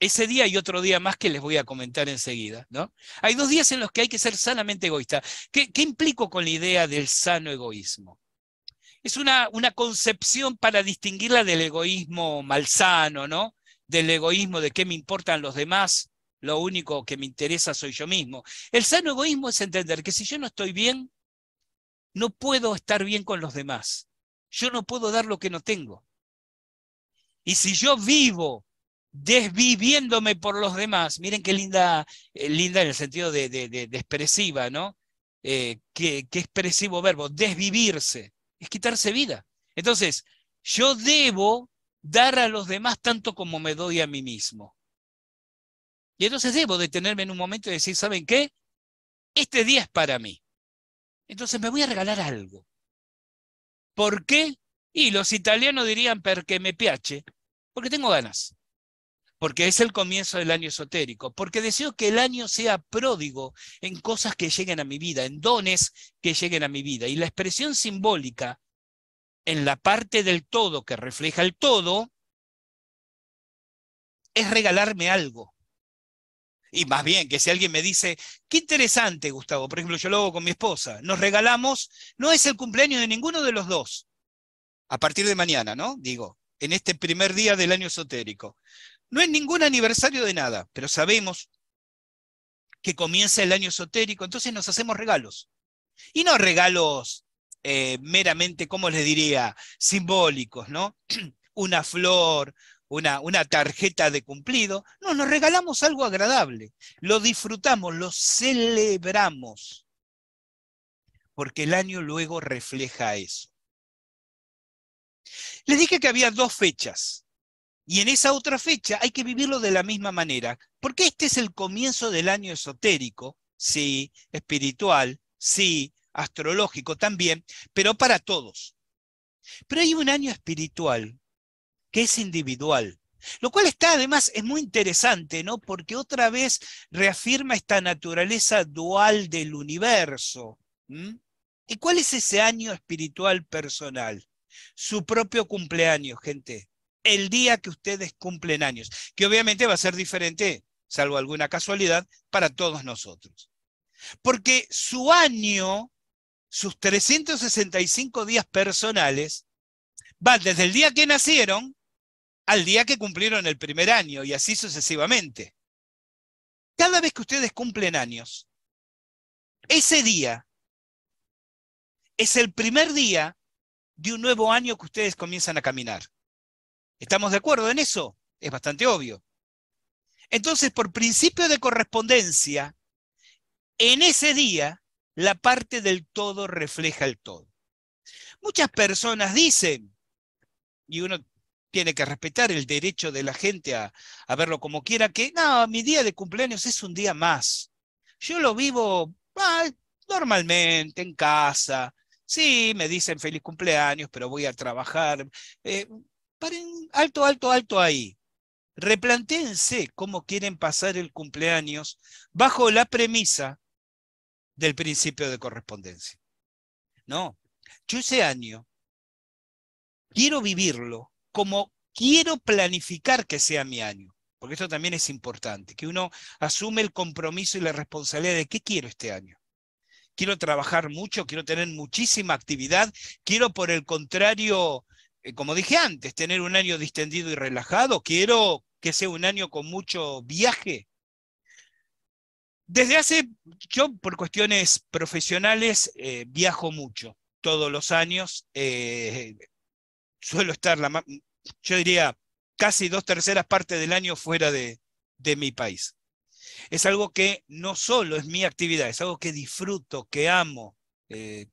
Ese día y otro día más que les voy a comentar enseguida, ¿no? Hay dos días en los que hay que ser sanamente egoísta. ¿Qué, qué implico con la idea del sano egoísmo? es una, una concepción para distinguirla del egoísmo malsano, ¿no? Del egoísmo de qué me importan los demás, lo único que me interesa soy yo mismo. El sano egoísmo es entender que si yo no estoy bien, no puedo estar bien con los demás. Yo no puedo dar lo que no tengo. Y si yo vivo desviviéndome por los demás, miren qué linda, eh, linda en el sentido de, de, expresiva, ¿no? Eh, qué expresivo verbo, desvivirse es quitarse vida. Entonces, yo debo dar a los demás tanto como me doy a mí mismo. Y entonces debo detenerme en un momento y decir, ¿saben qué? Este día es para mí. Entonces me voy a regalar algo. ¿Por qué? Y los italianos dirían, porque me piace, porque tengo ganas porque es el comienzo del año esotérico, porque deseo que el año sea pródigo en cosas que lleguen a mi vida, en dones que lleguen a mi vida. Y la expresión simbólica en la parte del todo que refleja el todo es regalarme algo. Y más bien, que si alguien me dice, qué interesante, Gustavo, por ejemplo, yo lo hago con mi esposa, nos regalamos, no es el cumpleaños de ninguno de los dos, a partir de mañana, ¿no? Digo, en este primer día del año esotérico. No es ningún aniversario de nada, pero sabemos que comienza el año esotérico, entonces nos hacemos regalos. Y no regalos eh, meramente, ¿cómo les diría?, simbólicos, ¿no? *clears throat* una flor, una, una, tarjeta de cumplido. No, nos regalamos algo agradable. Lo disfrutamos, lo celebramos. Porque el año luego refleja eso. Les dije que había dos fechas y en esa otra fecha hay que vivirlo de la misma manera, porque este es el comienzo del año esotérico, sí, espiritual, sí, astrológico también, pero para todos. Pero hay un año espiritual que es individual, lo cual está además es muy interesante, ¿no? Porque otra vez reafirma esta naturaleza dual del universo. ¿Y cuál es ese año espiritual personal? Su propio cumpleaños, gente el día que ustedes cumplen años, que obviamente va a ser diferente, salvo alguna casualidad, para todos nosotros. Porque su año, sus 365 días personales, van desde el día que nacieron al día que cumplieron el primer año y así sucesivamente. Cada vez que ustedes cumplen años, ese día es el primer día de un nuevo año que ustedes comienzan a caminar. ¿Estamos de acuerdo en eso? Es bastante obvio. Entonces, por principio de correspondencia, en ese día, la parte del todo refleja el todo. Muchas personas dicen, y uno tiene que respetar el derecho de la gente a, verlo como quiera, que no, mi día de cumpleaños es un día más. Yo lo vivo ah, normalmente, en casa. Sí, me dicen feliz cumpleaños, pero voy a trabajar. Eh, paren alto, alto, alto ahí. replantéense cómo quieren pasar el cumpleaños bajo la premisa del principio de correspondencia. No, yo ese año quiero vivirlo como quiero planificar que sea mi año, porque esto también es importante, que uno asume el compromiso y la responsabilidad de qué quiero este año. Quiero trabajar mucho, quiero tener muchísima actividad, quiero por el contrario eh, como dije antes, tener un año distendido y relajado, quiero que sea un año con mucho viaje. Desde hace, yo por cuestiones profesionales eh, viajo mucho, todos los años. Eh, suelo estar, yo diría, casi dos terceras partes del año fuera de, mi país. Es algo que no solo es mi actividad, es algo que disfruto, que amo, que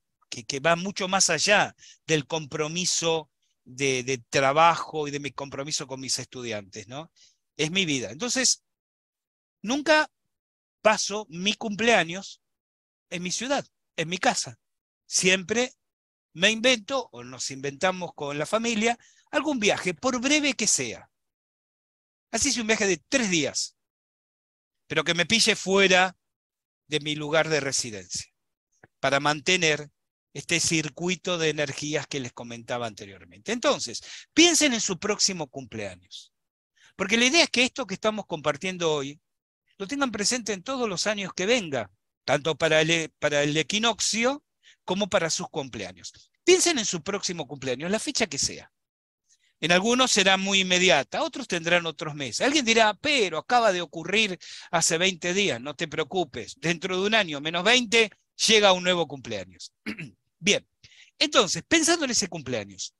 va mucho más allá del compromiso de, trabajo y de mi compromiso con mis estudiantes, ¿no? Es mi vida. Entonces, nunca paso mi cumpleaños en mi ciudad, en mi casa. Siempre me invento o nos inventamos con la familia algún viaje, por breve que sea. Así es un viaje de tres días, pero que me pille fuera de mi lugar de residencia, para mantener este circuito de energías que les comentaba anteriormente. Entonces, piensen en su próximo cumpleaños, porque la idea es que esto que estamos compartiendo hoy lo tengan presente en todos los años que venga, tanto para el, para el equinoccio como para sus cumpleaños. Piensen en su próximo cumpleaños, la fecha que sea. En algunos será muy inmediata, otros tendrán otros meses. Alguien dirá, pero acaba de ocurrir hace 20 días, no te preocupes, dentro de un año menos 20 llega un nuevo cumpleaños. *clears throat* Bien, entonces, pensando en ese cumpleaños,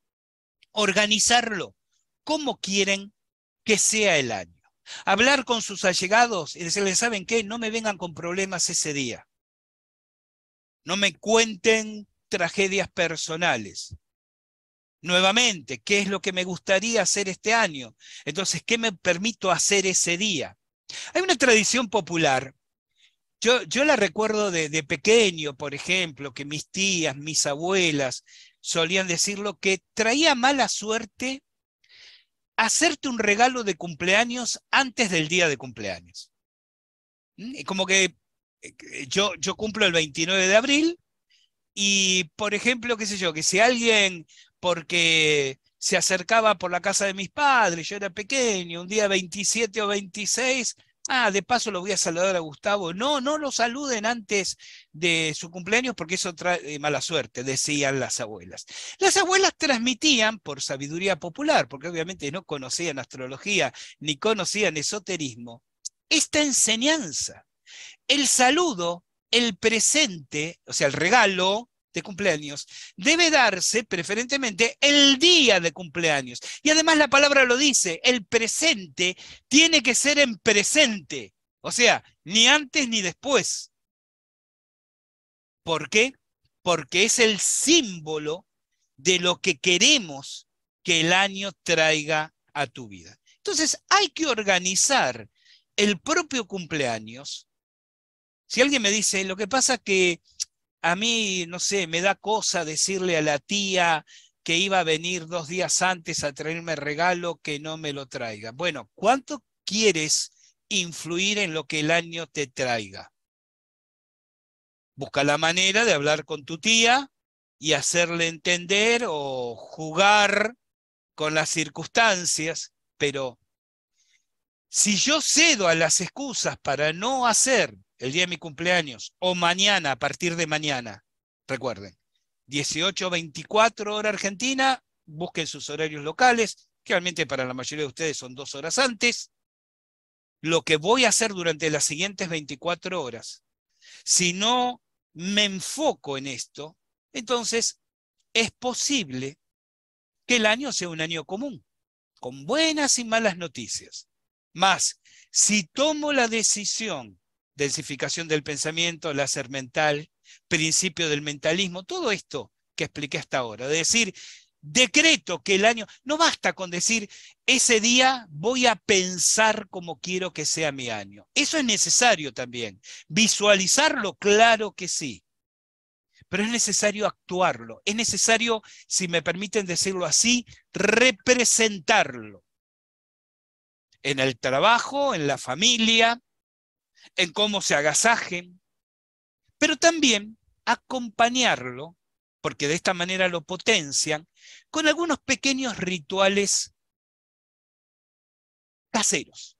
organizarlo como quieren que sea el año. Hablar con sus allegados y decirles, ¿saben qué? No me vengan con problemas ese día. No me cuenten tragedias personales. Nuevamente, ¿qué es lo que me gustaría hacer este año? Entonces, ¿qué me permito hacer ese día? Hay una tradición popular yo, la recuerdo de, pequeño, por ejemplo, que mis tías, mis abuelas solían decirlo que traía mala suerte hacerte un regalo de cumpleaños antes del día de cumpleaños. ¿Mm? Como que eh, eh, yo, yo cumplo el 29 de abril y, por ejemplo, qué sé yo, que si alguien, porque se acercaba por la casa de mis padres, yo era pequeño, un día 27 o 26, Ah, de paso lo voy a saludar a Gustavo. No, no lo saluden antes de su cumpleaños porque eso trae eh, mala suerte, decían las abuelas. Las abuelas transmitían por sabiduría popular, porque obviamente no conocían astrología ni conocían esoterismo, esta enseñanza. El saludo, el presente, o sea, el regalo, de cumpleaños debe darse preferentemente el día de cumpleaños. Y además la palabra lo dice, el presente tiene que ser en presente, o sea, ni antes ni después. ¿Por qué? Porque es el símbolo de lo que queremos que el año traiga a tu vida. Entonces hay que organizar el propio cumpleaños. Si alguien me dice, lo que pasa que a mí, no sé, me da cosa decirle a la tía que iba a venir dos días antes a traerme regalo que no me lo traiga. Bueno, ¿cuánto quieres influir en lo que el año te traiga? Busca la manera de hablar con tu tía y hacerle entender o jugar con las circunstancias, pero si yo cedo a las excusas para no hacer el día de mi cumpleaños o mañana, a partir de mañana, recuerden, 18-24 horas argentina, busquen sus horarios locales, que realmente para la mayoría de ustedes son dos horas antes, lo que voy a hacer durante las siguientes 24 horas. Si no me enfoco en esto, entonces es posible que el año sea un año común, con buenas y malas noticias. Más, si tomo la decisión densificación del pensamiento, láser mental, principio del mentalismo, todo esto que expliqué hasta ahora. De decir, decreto que el año, no basta con decir, ese día voy a pensar como quiero que sea mi año. Eso es necesario también. Visualizarlo, claro que sí. Pero es necesario actuarlo. Es necesario, si me permiten decirlo así, representarlo. En el trabajo, en la familia, en cómo se agasajen, pero también acompañarlo, porque de esta manera lo potencian, con algunos pequeños rituales caseros.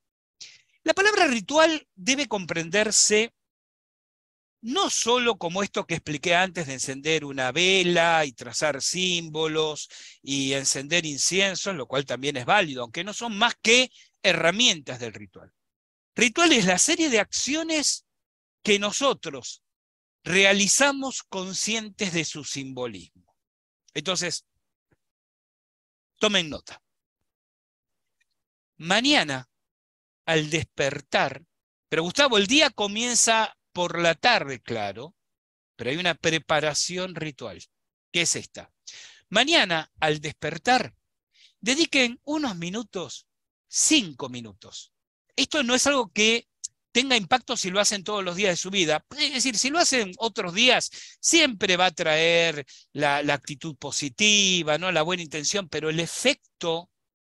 La palabra ritual debe comprenderse no solo como esto que expliqué antes de encender una vela y trazar símbolos y encender incienso, lo cual también es válido, aunque no son más que herramientas del ritual. Ritual es la serie de acciones que nosotros realizamos conscientes de su simbolismo. Entonces, tomen nota. Mañana, al despertar, pero Gustavo, el día comienza por la tarde, claro, pero hay una preparación ritual, que es esta. Mañana, al despertar, dediquen unos minutos, cinco minutos, esto no es algo que tenga impacto si lo hacen todos los días de su vida. Pues, es decir, si lo hacen otros días, siempre va a traer la, actitud positiva, ¿no? la buena intención, pero el efecto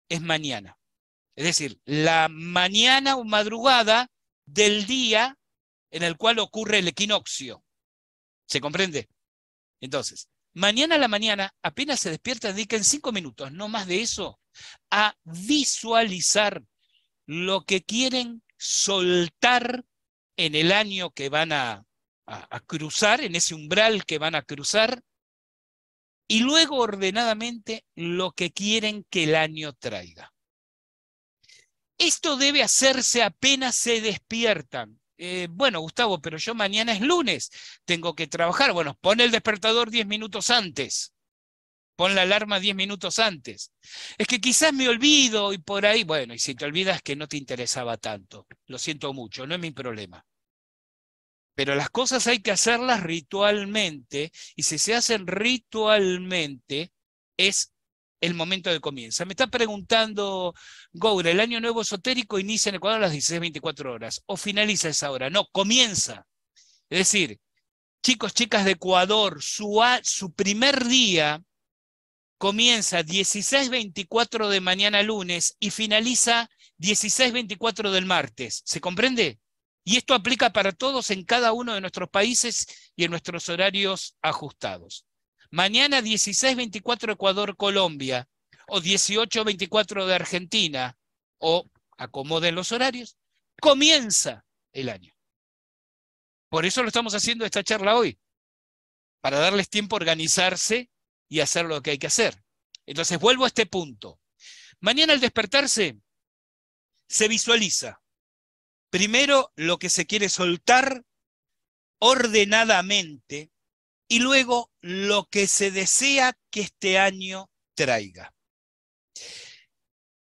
es mañana. Es decir, la mañana o madrugada del día en el cual ocurre el equinoccio. ¿Se comprende? Entonces, mañana a la mañana, apenas se despierta, dediquen cinco minutos, no más de eso, a visualizar lo que quieren soltar en el año que van a, cruzar, en ese umbral que van a cruzar, y luego ordenadamente lo que quieren que el año traiga. Esto debe hacerse apenas se despiertan. Eh, bueno, Gustavo, pero yo mañana es lunes, tengo que trabajar. Bueno, pon el despertador diez minutos antes pon la alarma 10 minutos antes. Es que quizás me olvido y por ahí, bueno, y si te olvidas que no te interesaba tanto, lo siento mucho, no es mi problema. Pero las cosas hay que hacerlas ritualmente y si se hacen ritualmente es el momento de comienzo. Me está preguntando Goura, ¿el año nuevo esotérico inicia en Ecuador a las 16.24 horas o finaliza esa hora? No, comienza. Es decir, chicos, chicas de Ecuador, su primer día comienza 16.24 de mañana lunes y finaliza 16.24 del martes. ¿Se comprende? Y esto aplica para todos en cada uno de nuestros países y en nuestros horarios ajustados. Mañana 16.24 Ecuador, Colombia, o 18.24 de Argentina, o acomoden los horarios, comienza el año. Por eso lo estamos haciendo esta charla hoy, para darles tiempo a organizarse y hacer lo que hay que hacer. Entonces vuelvo a este punto. Mañana al despertarse se visualiza primero lo que se quiere soltar ordenadamente y luego lo que se desea que este año traiga.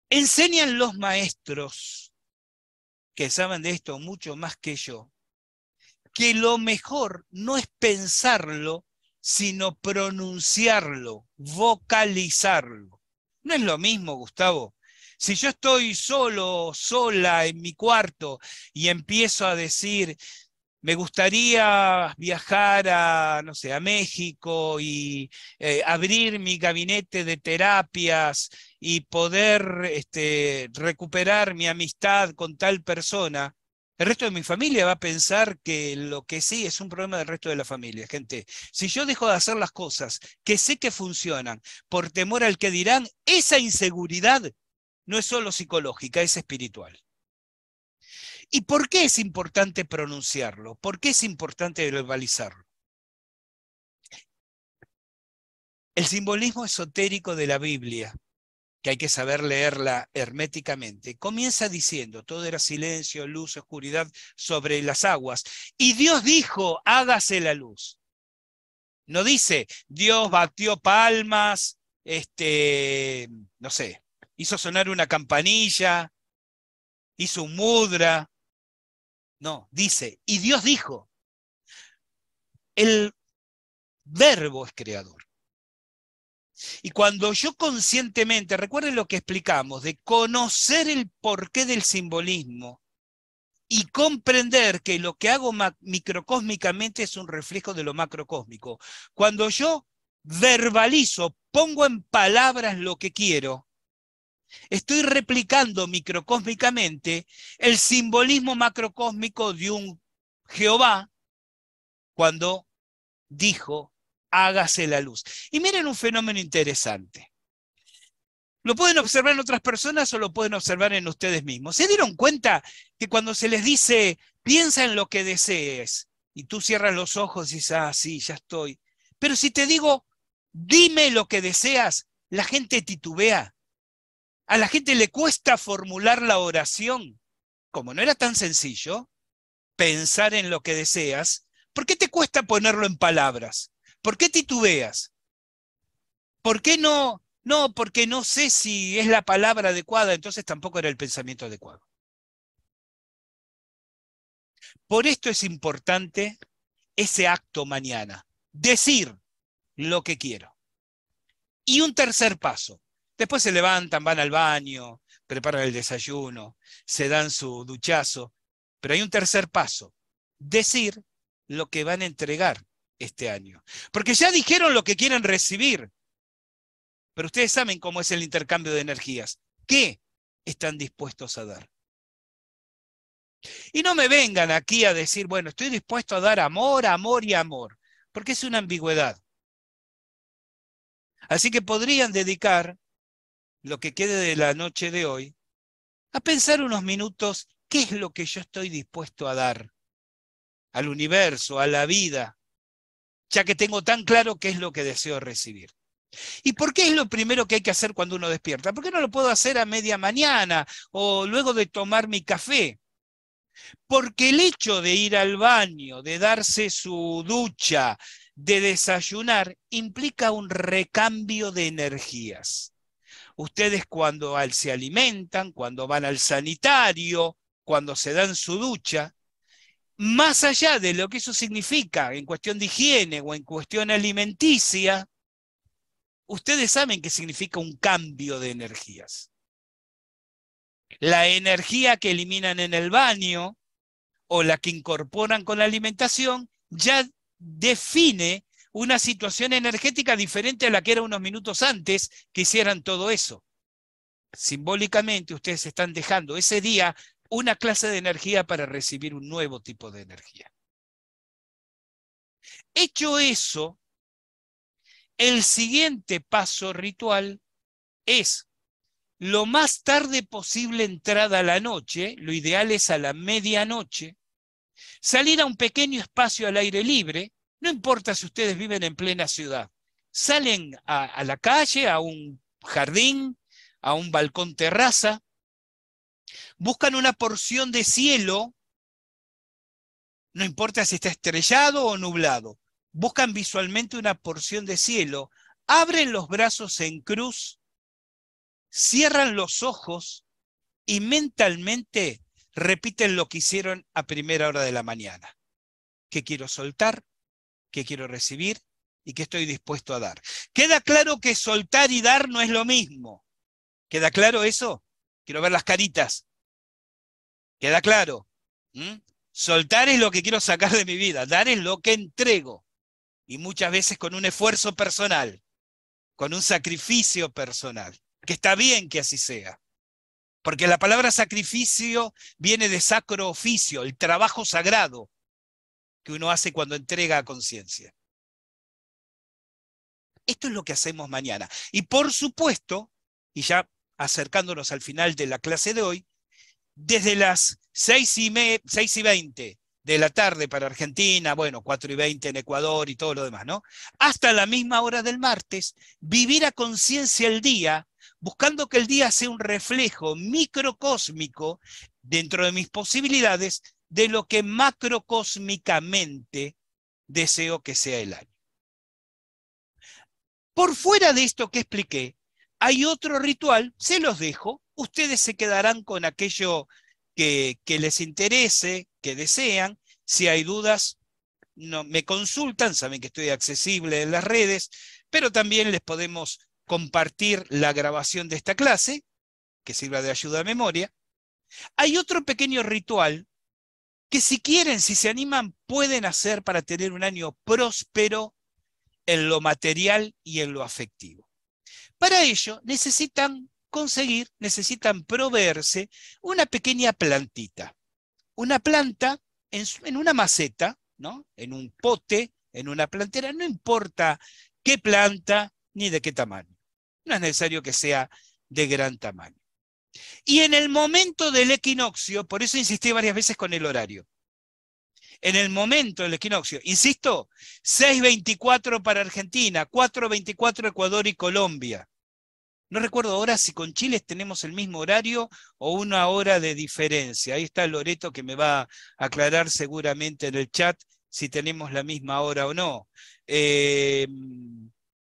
Enseñan los maestros, que saben de esto mucho más que yo, que lo mejor no es pensarlo, sino pronunciarlo, vocalizarlo. No es lo mismo, Gustavo. Si yo estoy solo, sola en mi cuarto y empiezo a decir, me gustaría viajar a, no sé, a México y eh, abrir mi gabinete de terapias y poder este, recuperar mi amistad con tal persona, el resto de mi familia va a pensar que lo que sí es un problema del resto de la familia, gente. Si yo dejo de hacer las cosas que sé que funcionan por temor al que dirán, esa inseguridad no es solo psicológica, es espiritual. ¿Y por qué es importante pronunciarlo? ¿Por qué es importante verbalizarlo? El simbolismo esotérico de la Biblia que hay que saber leerla herméticamente, comienza diciendo, todo era silencio, luz, oscuridad sobre las aguas. Y Dios dijo, hágase la luz. No dice, Dios batió palmas, este, no sé, hizo sonar una campanilla, hizo un mudra. No, dice, y Dios dijo, el verbo es creador. Y cuando yo conscientemente, recuerden lo que explicamos, de conocer el porqué del simbolismo y comprender que lo que hago microcósmicamente es un reflejo de lo macrocósmico. Cuando yo verbalizo, pongo en palabras lo que quiero, estoy replicando microcósmicamente el simbolismo macrocósmico de un Jehová cuando dijo hágase la luz. Y miren un fenómeno interesante. Lo pueden observar en otras personas o lo pueden observar en ustedes mismos. ¿Se dieron cuenta que cuando se les dice, piensa en lo que desees, y tú cierras los ojos y dices, ah, sí, ya estoy. Pero si te digo, dime lo que deseas, la gente titubea. A la gente le cuesta formular la oración. Como no era tan sencillo pensar en lo que deseas, ¿por qué te cuesta ponerlo en palabras? ¿Por qué titubeas? ¿Por qué no? No, porque no sé si es la palabra adecuada, entonces tampoco era el pensamiento adecuado. Por esto es importante ese acto mañana, decir lo que quiero. Y un tercer paso. Después se levantan, van al baño, preparan el desayuno, se dan su duchazo. Pero hay un tercer paso, decir lo que van a entregar este año. Porque ya dijeron lo que quieren recibir. Pero ustedes saben cómo es el intercambio de energías. ¿Qué están dispuestos a dar? Y no me vengan aquí a decir, bueno, estoy dispuesto a dar amor, amor y amor, porque es una ambigüedad. Así que podrían dedicar lo que quede de la noche de hoy a pensar unos minutos qué es lo que yo estoy dispuesto a dar al universo, a la vida, ya que tengo tan claro qué es lo que deseo recibir. ¿Y por qué es lo primero que hay que hacer cuando uno despierta? ¿Por qué no lo puedo hacer a media mañana o luego de tomar mi café? Porque el hecho de ir al baño, de darse su ducha, de desayunar, implica un recambio de energías. Ustedes cuando se alimentan, cuando van al sanitario, cuando se dan su ducha, más allá de lo que eso significa en cuestión de higiene o en cuestión alimenticia, ustedes saben que significa un cambio de energías. La energía que eliminan en el baño o la que incorporan con la alimentación ya define una situación energética diferente a la que era unos minutos antes que hicieran todo eso. Simbólicamente ustedes están dejando ese día una clase de energía para recibir un nuevo tipo de energía. Hecho eso, el siguiente paso ritual es lo más tarde posible entrada a la noche, lo ideal es a la medianoche, salir a un pequeño espacio al aire libre, no importa si ustedes viven en plena ciudad, salen a, a la calle, a un jardín, a un balcón terraza, Buscan una porción de cielo, no importa si está estrellado o nublado, buscan visualmente una porción de cielo, abren los brazos en cruz, cierran los ojos y mentalmente repiten lo que hicieron a primera hora de la mañana. ¿Qué quiero soltar? ¿Qué quiero recibir? ¿Y qué estoy dispuesto a dar? Queda claro que soltar y dar no es lo mismo. ¿Queda claro eso? Quiero ver las caritas. ¿Queda claro? ¿Mm? Soltar es lo que quiero sacar de mi vida, dar es lo que entrego. Y muchas veces con un esfuerzo personal, con un sacrificio personal. Que está bien que así sea. Porque la palabra sacrificio viene de sacro oficio, el trabajo sagrado que uno hace cuando entrega a conciencia. Esto es lo que hacemos mañana. Y por supuesto, y ya acercándonos al final de la clase de hoy, desde las 6 y, 20 de la tarde para Argentina, bueno, 4 y 20 en Ecuador y todo lo demás, ¿no? Hasta la misma hora del martes, vivir a conciencia el día, buscando que el día sea un reflejo microcósmico dentro de mis posibilidades de lo que macrocósmicamente deseo que sea el año. Por fuera de esto que expliqué, hay otro ritual, se los dejo, ustedes se quedarán con aquello que, les interese, que desean. Si hay dudas, no, me consultan, saben que estoy accesible en las redes, pero también les podemos compartir la grabación de esta clase, que sirva de ayuda a memoria. Hay otro pequeño ritual que si quieren, si se animan, pueden hacer para tener un año próspero en lo material y en lo afectivo. Para ello necesitan conseguir, necesitan proveerse una pequeña plantita. Una planta en, una maceta, ¿no? en un pote, en una plantera, no importa qué planta ni de qué tamaño. No es necesario que sea de gran tamaño. Y en el momento del equinoccio, por eso insistí varias veces con el horario, en el momento del equinoccio. Insisto, 6.24 para Argentina, 4.24 Ecuador y Colombia. No recuerdo ahora si con Chile tenemos el mismo horario o una hora de diferencia. Ahí está Loreto que me va a aclarar seguramente en el chat si tenemos la misma hora o no. Eh,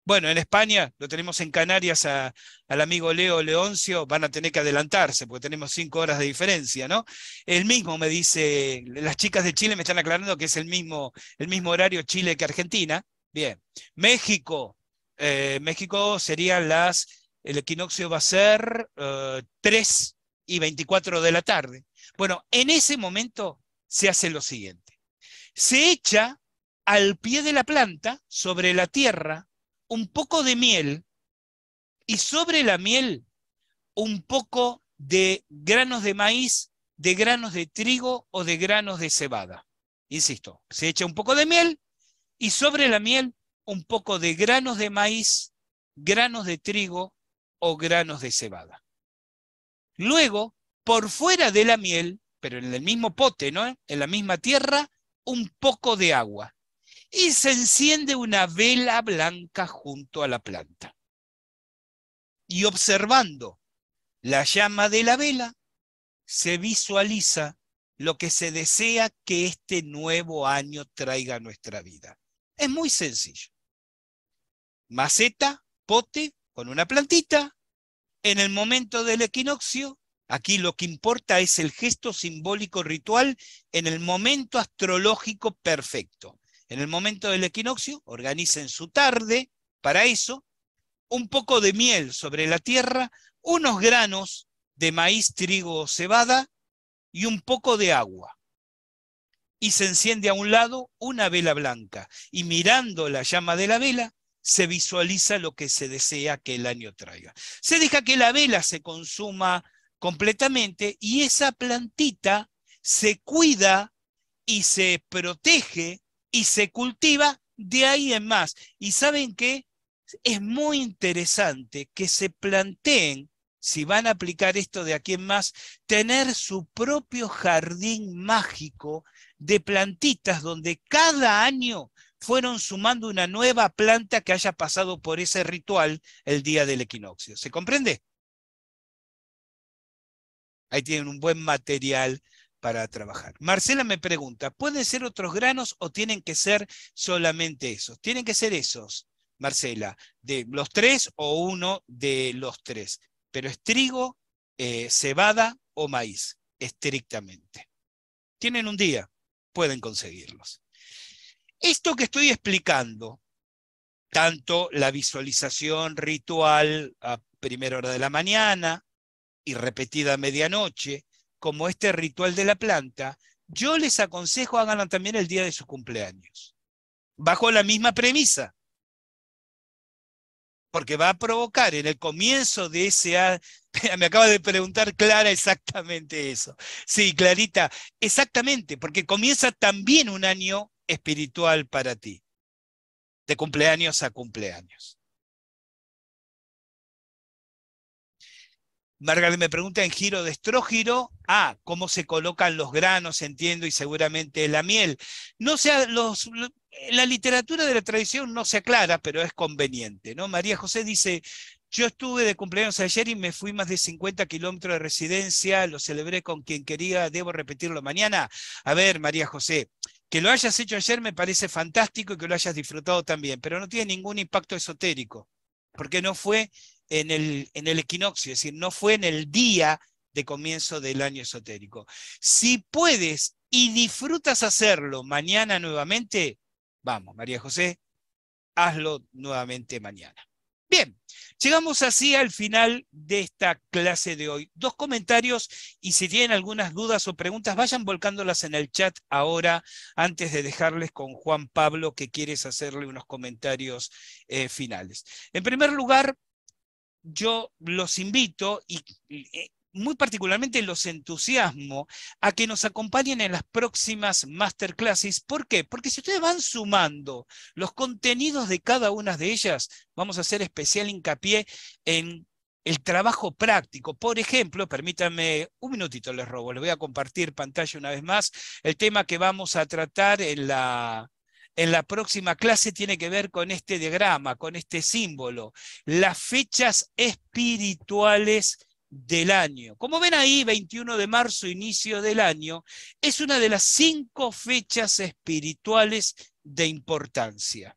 bueno, en España lo tenemos en Canarias al amigo Leo Leoncio, van a tener que adelantarse porque tenemos cinco horas de diferencia, ¿no? El mismo me dice, las chicas de Chile me están aclarando que es el mismo, el mismo horario Chile que Argentina. Bien, México, eh, México serían las, el equinoccio va a ser 3 eh, y 24 de la tarde. Bueno, en ese momento se hace lo siguiente. Se echa al pie de la planta, sobre la tierra, un poco de miel y sobre la miel un poco de granos de maíz, de granos de trigo o de granos de cebada. Insisto, se echa un poco de miel y sobre la miel un poco de granos de maíz, granos de trigo o granos de cebada. Luego, por fuera de la miel, pero en el mismo pote, ¿no? En la misma tierra, un poco de agua y se enciende una vela blanca junto a la planta. Y observando la llama de la vela, se visualiza lo que se desea que este nuevo año traiga a nuestra vida. Es muy sencillo. Maceta, pote con una plantita. En el momento del equinoccio, aquí lo que importa es el gesto simbólico ritual en el momento astrológico perfecto en el momento del equinoccio, organicen su tarde para eso, un poco de miel sobre la tierra, unos granos de maíz, trigo o cebada y un poco de agua. Y se enciende a un lado una vela blanca y mirando la llama de la vela, se visualiza lo que se desea que el año traiga. Se deja que la vela se consuma completamente y esa plantita se cuida y se protege y se cultiva de ahí en más. Y saben que Es muy interesante que se planteen, si van a aplicar esto de aquí en más, tener su propio jardín mágico de plantitas donde cada año fueron sumando una nueva planta que haya pasado por ese ritual el día del equinoccio. ¿Se comprende? Ahí tienen un buen material para trabajar. Marcela me pregunta, ¿pueden ser otros granos o tienen que ser solamente esos? Tienen que ser esos, Marcela, de los tres o uno de los tres. Pero es trigo, eh, cebada o maíz, estrictamente. Tienen un día, pueden conseguirlos. Esto que estoy explicando, tanto la visualización ritual a primera hora de la mañana y repetida a medianoche, como este ritual de la planta, yo les aconsejo hagan también el día de su cumpleaños, bajo la misma premisa, porque va a provocar en el comienzo de ese... *laughs* Me acaba de preguntar Clara exactamente eso. Sí, Clarita, exactamente, porque comienza también un año espiritual para ti, de cumpleaños a cumpleaños. Margaret me pregunta en giro de estrógiro, ah, cómo se colocan los granos, entiendo, y seguramente la miel. No sea, los, la literatura de la tradición no se aclara, pero es conveniente, ¿no? María José dice, yo estuve de cumpleaños ayer y me fui más de 50 kilómetros de residencia, lo celebré con quien quería, debo repetirlo mañana. A ver, María José, que lo hayas hecho ayer me parece fantástico y que lo hayas disfrutado también, pero no tiene ningún impacto esotérico, porque no fue en el, en el equinoccio, es decir, no fue en el día de comienzo del año esotérico. Si puedes y disfrutas hacerlo mañana nuevamente, vamos, María José, hazlo nuevamente mañana. Bien, llegamos así al final de esta clase de hoy. Dos comentarios y si tienen algunas dudas o preguntas, vayan volcándolas en el chat ahora antes de dejarles con Juan Pablo que quieres hacerle unos comentarios eh, finales. En primer lugar, yo los invito y, eh, muy particularmente los entusiasmo a que nos acompañen en las próximas masterclasses. ¿Por qué? Porque si ustedes van sumando los contenidos de cada una de ellas, vamos a hacer especial hincapié en el trabajo práctico. Por ejemplo, permítanme un minutito, les robo, les voy a compartir pantalla una vez más, el tema que vamos a tratar en la, en la próxima clase tiene que ver con este diagrama, con este símbolo, las fechas espirituales del año. Como ven ahí, 21 de marzo, inicio del año, es una de las cinco fechas espirituales de importancia.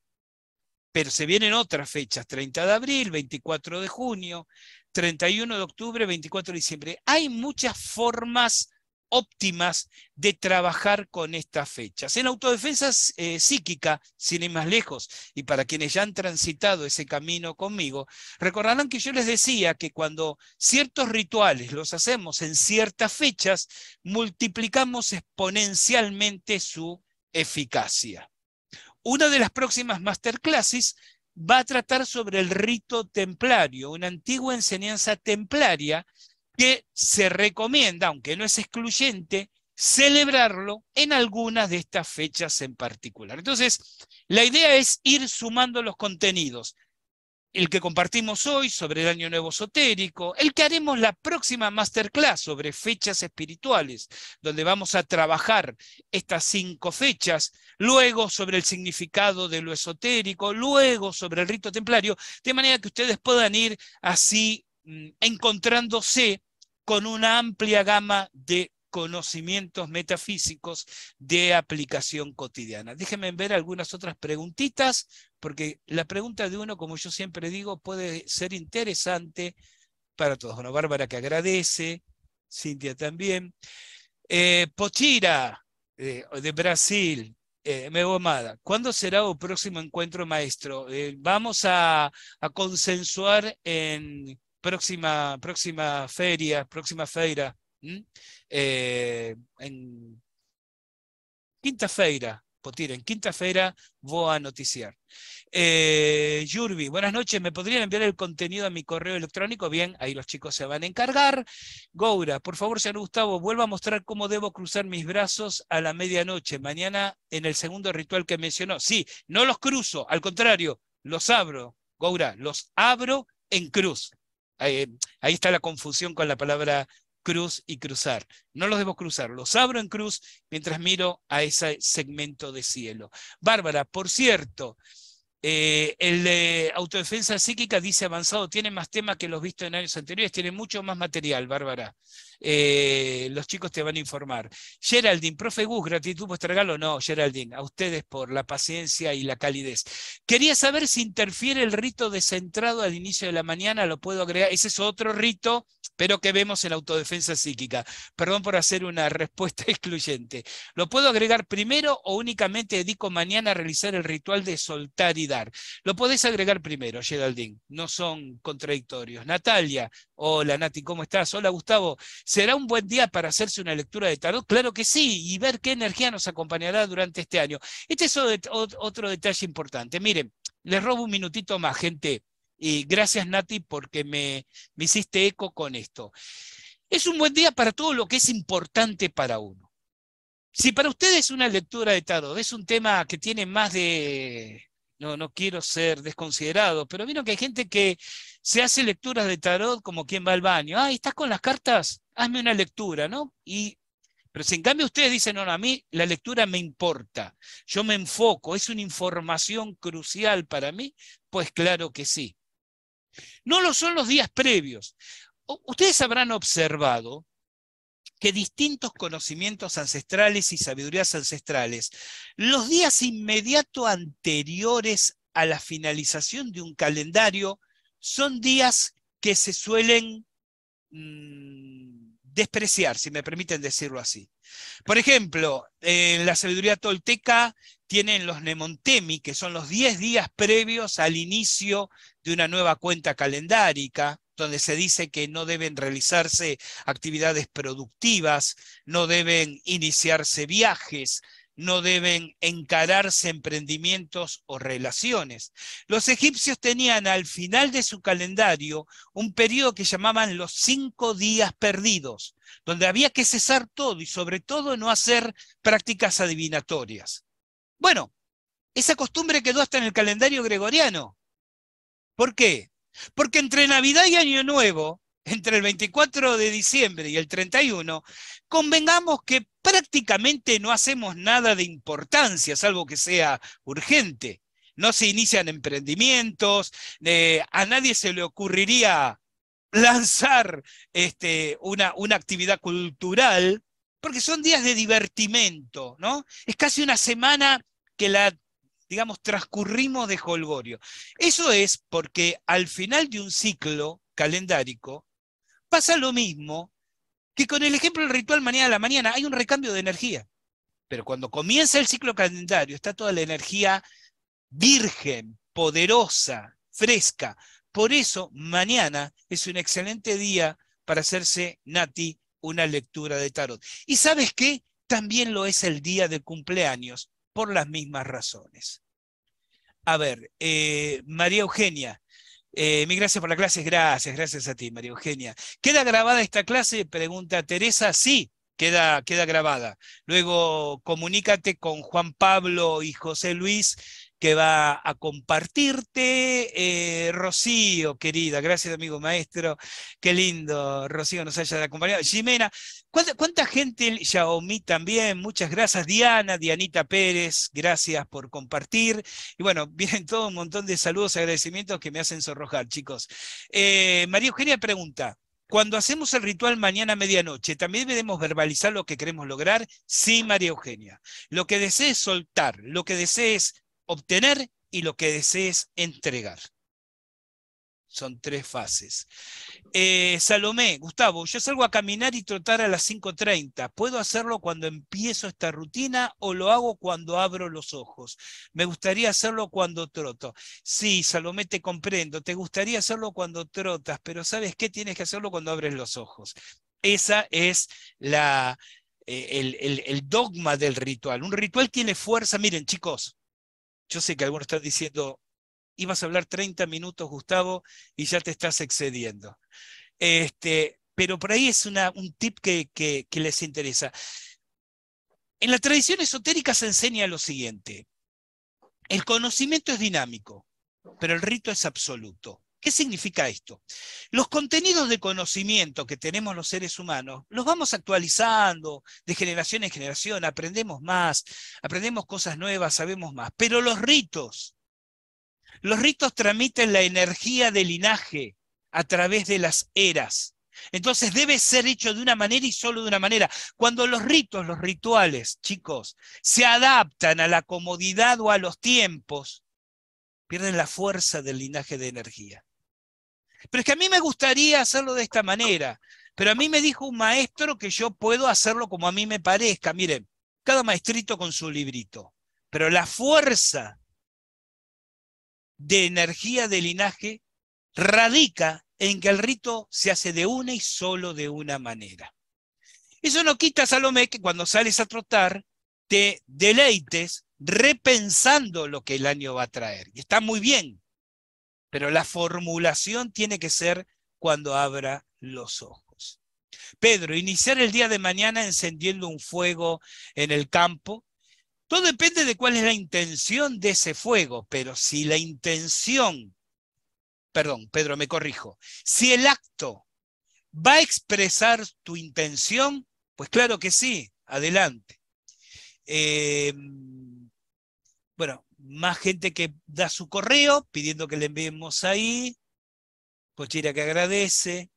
Pero se vienen otras fechas, 30 de abril, 24 de junio, 31 de octubre, 24 de diciembre. Hay muchas formas óptimas de trabajar con estas fechas. En autodefensa eh, psíquica, sin ir más lejos, y para quienes ya han transitado ese camino conmigo, recordarán que yo les decía que cuando ciertos rituales los hacemos en ciertas fechas, multiplicamos exponencialmente su eficacia. Una de las próximas masterclasses va a tratar sobre el rito templario, una antigua enseñanza templaria que se recomienda, aunque no es excluyente, celebrarlo en algunas de estas fechas en particular. Entonces, la idea es ir sumando los contenidos. El que compartimos hoy sobre el Año Nuevo Esotérico, el que haremos la próxima masterclass sobre fechas espirituales, donde vamos a trabajar estas cinco fechas, luego sobre el significado de lo esotérico, luego sobre el rito templario, de manera que ustedes puedan ir así mm, encontrándose con una amplia gama de conocimientos metafísicos de aplicación cotidiana. Déjenme ver algunas otras preguntitas, porque la pregunta de uno, como yo siempre digo, puede ser interesante para todos. Bueno, Bárbara que agradece, Cintia también. Eh, Pochira, eh, de Brasil, eh, ¿cuándo será el próximo encuentro maestro? Eh, vamos a, consensuar en próxima, próxima feria, próxima feira, eh, en quinta feira, potir en quinta feira voy a noticiar. Eh, Yurbi, buenas noches, ¿me podrían enviar el contenido a mi correo electrónico? Bien, ahí los chicos se van a encargar. Goura, por favor, señor Gustavo, vuelva a mostrar cómo debo cruzar mis brazos a la medianoche, mañana en el segundo ritual que mencionó. Sí, no los cruzo, al contrario, los abro. Goura, los abro en cruz ahí está la confusión con la palabra cruz y cruzar. No los debo cruzar, los abro en cruz mientras miro a ese segmento de cielo. Bárbara, por cierto, eh, el de autodefensa psíquica dice avanzado, tiene más temas que los vistos en años anteriores, tiene mucho más material, Bárbara. Eh, los chicos te van a informar. Geraldine, profe Gus, gratitud por este regalo. No, Geraldine, a ustedes por la paciencia y la calidez. Quería saber si interfiere el rito descentrado al inicio de la mañana, lo puedo agregar. Ese es otro rito, pero que vemos en autodefensa psíquica. Perdón por hacer una respuesta *laughs* excluyente. ¿Lo puedo agregar primero o únicamente dedico mañana a realizar el ritual de soltar y lo podés agregar primero, Geraldine, no son contradictorios. Natalia, hola Nati, ¿cómo estás? Hola Gustavo, ¿será un buen día para hacerse una lectura de tarot? Claro que sí, y ver qué energía nos acompañará durante este año. Este es otro detalle importante. Miren, les robo un minutito más, gente. Y gracias, Nati, porque me, me hiciste eco con esto. Es un buen día para todo lo que es importante para uno. Si para ustedes una lectura de tarot es un tema que tiene más de no, no quiero ser desconsiderado, pero vino que hay gente que se hace lecturas de tarot como quien va al baño. Ah, ¿estás con las cartas? Hazme una lectura, ¿no? Y, pero si en cambio ustedes dicen, no, a mí la lectura me importa, yo me enfoco, es una información crucial para mí, pues claro que sí. No lo son los días previos. Ustedes habrán observado que distintos conocimientos ancestrales y sabidurías ancestrales, los días inmediato anteriores a la finalización de un calendario son días que se suelen mm, despreciar, si me permiten decirlo así. Por ejemplo, en la sabiduría tolteca tienen los nemontemi, que son los 10 días previos al inicio de una nueva cuenta calendárica donde se dice que no deben realizarse actividades productivas, no deben iniciarse viajes, no deben encararse emprendimientos o relaciones. Los egipcios tenían al final de su calendario un periodo que llamaban los cinco días perdidos, donde había que cesar todo y sobre todo no hacer prácticas adivinatorias. Bueno, esa costumbre quedó hasta en el calendario gregoriano. ¿Por qué? Porque entre Navidad y Año Nuevo, entre el 24 de diciembre y el 31, convengamos que prácticamente no hacemos nada de importancia, salvo que sea urgente. No se inician emprendimientos, eh, a nadie se le ocurriría lanzar este, una, una actividad cultural, porque son días de divertimento, ¿no? Es casi una semana que la digamos, transcurrimos de holgorio. Eso es porque al final de un ciclo calendárico pasa lo mismo que con el ejemplo del ritual mañana de la mañana, hay un recambio de energía. Pero cuando comienza el ciclo calendario, está toda la energía virgen, poderosa, fresca. Por eso, mañana es un excelente día para hacerse, Nati, una lectura de tarot. ¿Y sabes qué? También lo es el día de cumpleaños por las mismas razones. A ver, eh, María Eugenia, eh, mi gracias por la clase, gracias, gracias a ti, María Eugenia. ¿Queda grabada esta clase? Pregunta Teresa, sí, queda, queda grabada. Luego comunícate con Juan Pablo y José Luis que va a compartirte. Eh, Rocío, querida, gracias amigo maestro, qué lindo, Rocío nos haya acompañado. Jimena, ¿Cuánta, gente Xiaomi también? Muchas gracias, Diana, Dianita Pérez, gracias por compartir. Y bueno, *laughs* vienen todo un montón de saludos, agradecimientos que me hacen sonrojar, chicos. Eh, María Eugenia pregunta, cuando hacemos el ritual mañana a medianoche, ¿también debemos verbalizar lo que queremos lograr? Sí, María Eugenia. Lo que desees soltar, lo que desees obtener y lo que desees entregar. Son tres fases. Eh, Salomé, Gustavo, yo salgo a caminar y trotar a las 5.30. ¿Puedo hacerlo cuando empiezo esta rutina o lo hago cuando abro los ojos? Me gustaría hacerlo cuando troto. Sí, Salomé, te comprendo. Te gustaría hacerlo cuando trotas, pero ¿sabes qué? Tienes que hacerlo cuando abres los ojos. Esa es la, eh, el, el, el dogma del ritual. Un ritual tiene fuerza. Miren, chicos, yo sé que algunos están diciendo, ibas a hablar 30 minutos, Gustavo, y ya te estás excediendo. Este, pero por ahí es un tip que, que les interesa. En la tradición esotérica se enseña lo siguiente. El conocimiento es dinámico, pero el rito es absoluto. ¿Qué significa esto? Los contenidos de conocimiento que tenemos los seres humanos los vamos actualizando de generación en generación, aprendemos más, aprendemos cosas nuevas, sabemos más, pero los ritos los ritos transmiten la energía del linaje a través de las eras. Entonces debe ser hecho de una manera y solo de una manera. Cuando los ritos, los rituales, chicos, se adaptan a la comodidad o a los tiempos, pierden la fuerza del linaje de energía. Pero es que a mí me gustaría hacerlo de esta manera, pero a mí me dijo un maestro que yo puedo hacerlo como a mí me parezca. Miren, cada maestrito con su librito, pero la fuerza de energía de linaje radica en que el rito se hace de una y solo de una manera. Eso no quita, Salomé, que cuando sales a trotar te deleites repensando lo que el año va a traer. Y está muy bien, pero la formulación tiene que ser cuando abra los ojos. Pedro, iniciar el día de mañana encendiendo un fuego en el campo todo depende de cuál es la intención de ese fuego, pero si la intención, perdón, Pedro, me corrijo, si el acto va a expresar tu intención, pues claro que sí, adelante. Eh, bueno, más gente que da su correo pidiendo que le enviemos ahí. Pochira que agradece.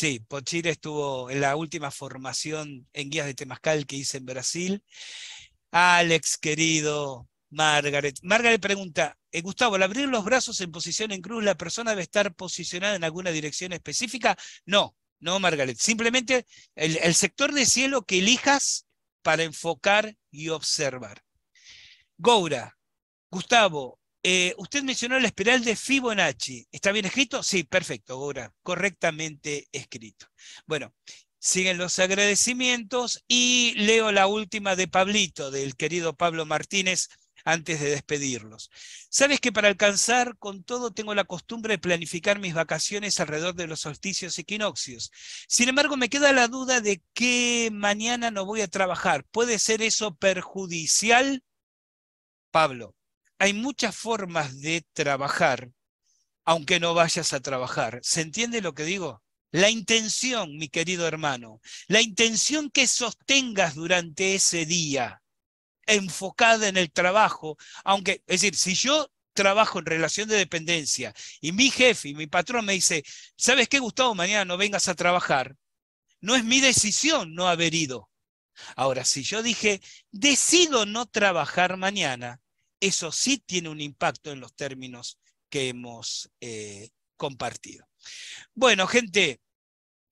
Sí, Pochira estuvo en la última formación en guías de temascal que hice en Brasil. Alex, querido, Margaret. Margaret pregunta, eh, Gustavo, al abrir los brazos en posición en cruz, ¿la persona debe estar posicionada en alguna dirección específica? No, no, Margaret. Simplemente el, sector de cielo que elijas para enfocar y observar. Goura, Gustavo, eh, usted mencionó la espiral de Fibonacci. ¿Está bien escrito? Sí, perfecto, Goura. Correctamente escrito. Bueno, siguen los agradecimientos y leo la última de Pablito, del querido Pablo Martínez, antes de despedirlos. Sabes que para alcanzar con todo tengo la costumbre de planificar mis vacaciones alrededor de los solsticios y equinoccios. Sin embargo, me queda la duda de que mañana no voy a trabajar. ¿Puede ser eso perjudicial? Pablo, hay muchas formas de trabajar, aunque no vayas a trabajar. ¿Se entiende lo que digo? La intención, mi querido hermano, la intención que sostengas durante ese día, enfocada en el trabajo, aunque, es decir, si yo trabajo en relación de dependencia y mi jefe y mi patrón me dice, ¿sabes qué, Gustavo? Mañana no vengas a trabajar. No es mi decisión no haber ido. Ahora, si yo dije, decido no trabajar mañana, eso sí tiene un impacto en los términos que hemos eh, compartido. Bueno, gente,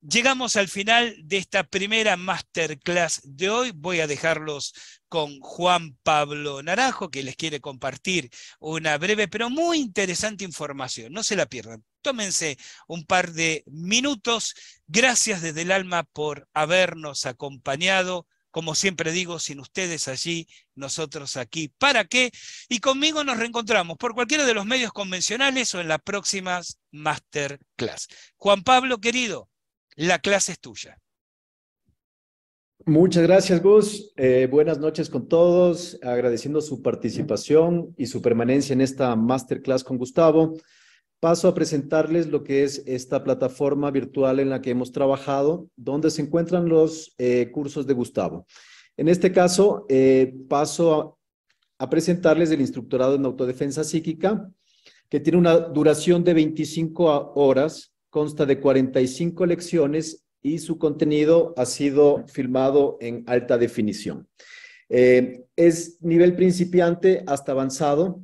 llegamos al final de esta primera masterclass de hoy. Voy a dejarlos con Juan Pablo Naranjo, que les quiere compartir una breve pero muy interesante información. No se la pierdan. Tómense un par de minutos. Gracias desde el alma por habernos acompañado como siempre digo, sin ustedes allí, nosotros aquí. ¿Para qué? Y conmigo nos reencontramos por cualquiera de los medios convencionales o en las próximas masterclass. Juan Pablo, querido, la clase es tuya. Muchas gracias, Gus. Eh, buenas noches con todos, agradeciendo su participación y su permanencia en esta masterclass con Gustavo. Paso a presentarles lo que es esta plataforma virtual en la que hemos trabajado, donde se encuentran los eh, cursos de Gustavo. En este caso, eh, paso a, presentarles el instructorado en autodefensa psíquica, que tiene una duración de 25 horas, consta de 45 lecciones y su contenido ha sido filmado en alta definición. Eh, es nivel principiante hasta avanzado,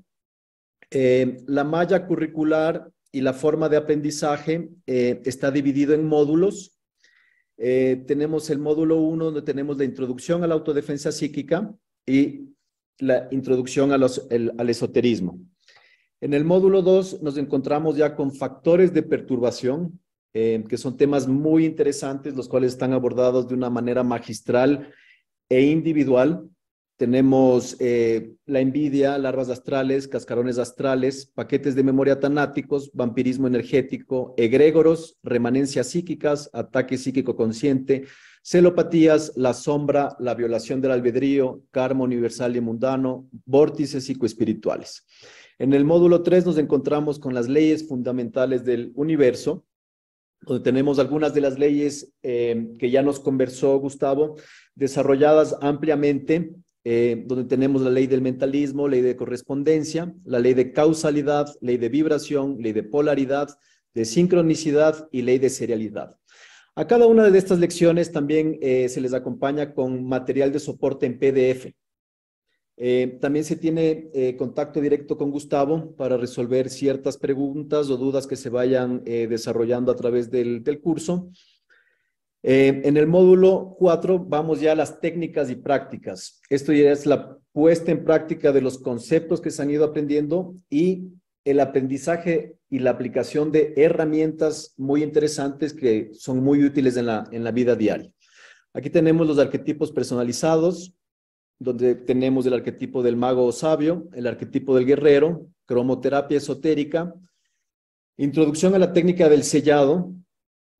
eh, la malla curricular y la forma de aprendizaje eh, está dividido en módulos. Eh, tenemos el módulo 1, donde tenemos la introducción a la autodefensa psíquica y la introducción al esoterismo. En el módulo 2 nos encontramos ya con factores de perturbación, que son temas muy interesantes, los cuales están abordados de una manera magistral e individual tenemos eh, la envidia, larvas astrales, cascarones astrales, paquetes de memoria tanáticos, vampirismo energético, egregoros, remanencias psíquicas, ataque psíquico consciente, celopatías, la sombra, la violación del albedrío, karma universal y mundano, vórtices psicoespirituales. En el módulo 3 nos encontramos con las leyes fundamentales del universo, donde tenemos algunas de las leyes eh, que ya nos conversó Gustavo, desarrolladas ampliamente eh, donde tenemos la ley del mentalismo, ley de correspondencia, la ley de causalidad, ley de vibración, ley de polaridad, de sincronicidad y ley de serialidad. A cada una de estas lecciones también eh, se les acompaña con material de soporte en PDF. Eh, también se tiene contacto directo con Gustavo para resolver ciertas preguntas o dudas que se vayan desarrollando a través del curso. Eh, en el módulo 4 vamos ya a las técnicas y prácticas. Esto ya es la puesta en práctica de los conceptos que se han ido aprendiendo y el aprendizaje y la aplicación de herramientas muy interesantes que son muy útiles en la, en la vida diaria. Aquí tenemos los arquetipos personalizados, donde tenemos el arquetipo del mago o sabio, el arquetipo del guerrero, cromoterapia esotérica, introducción a la técnica del sellado,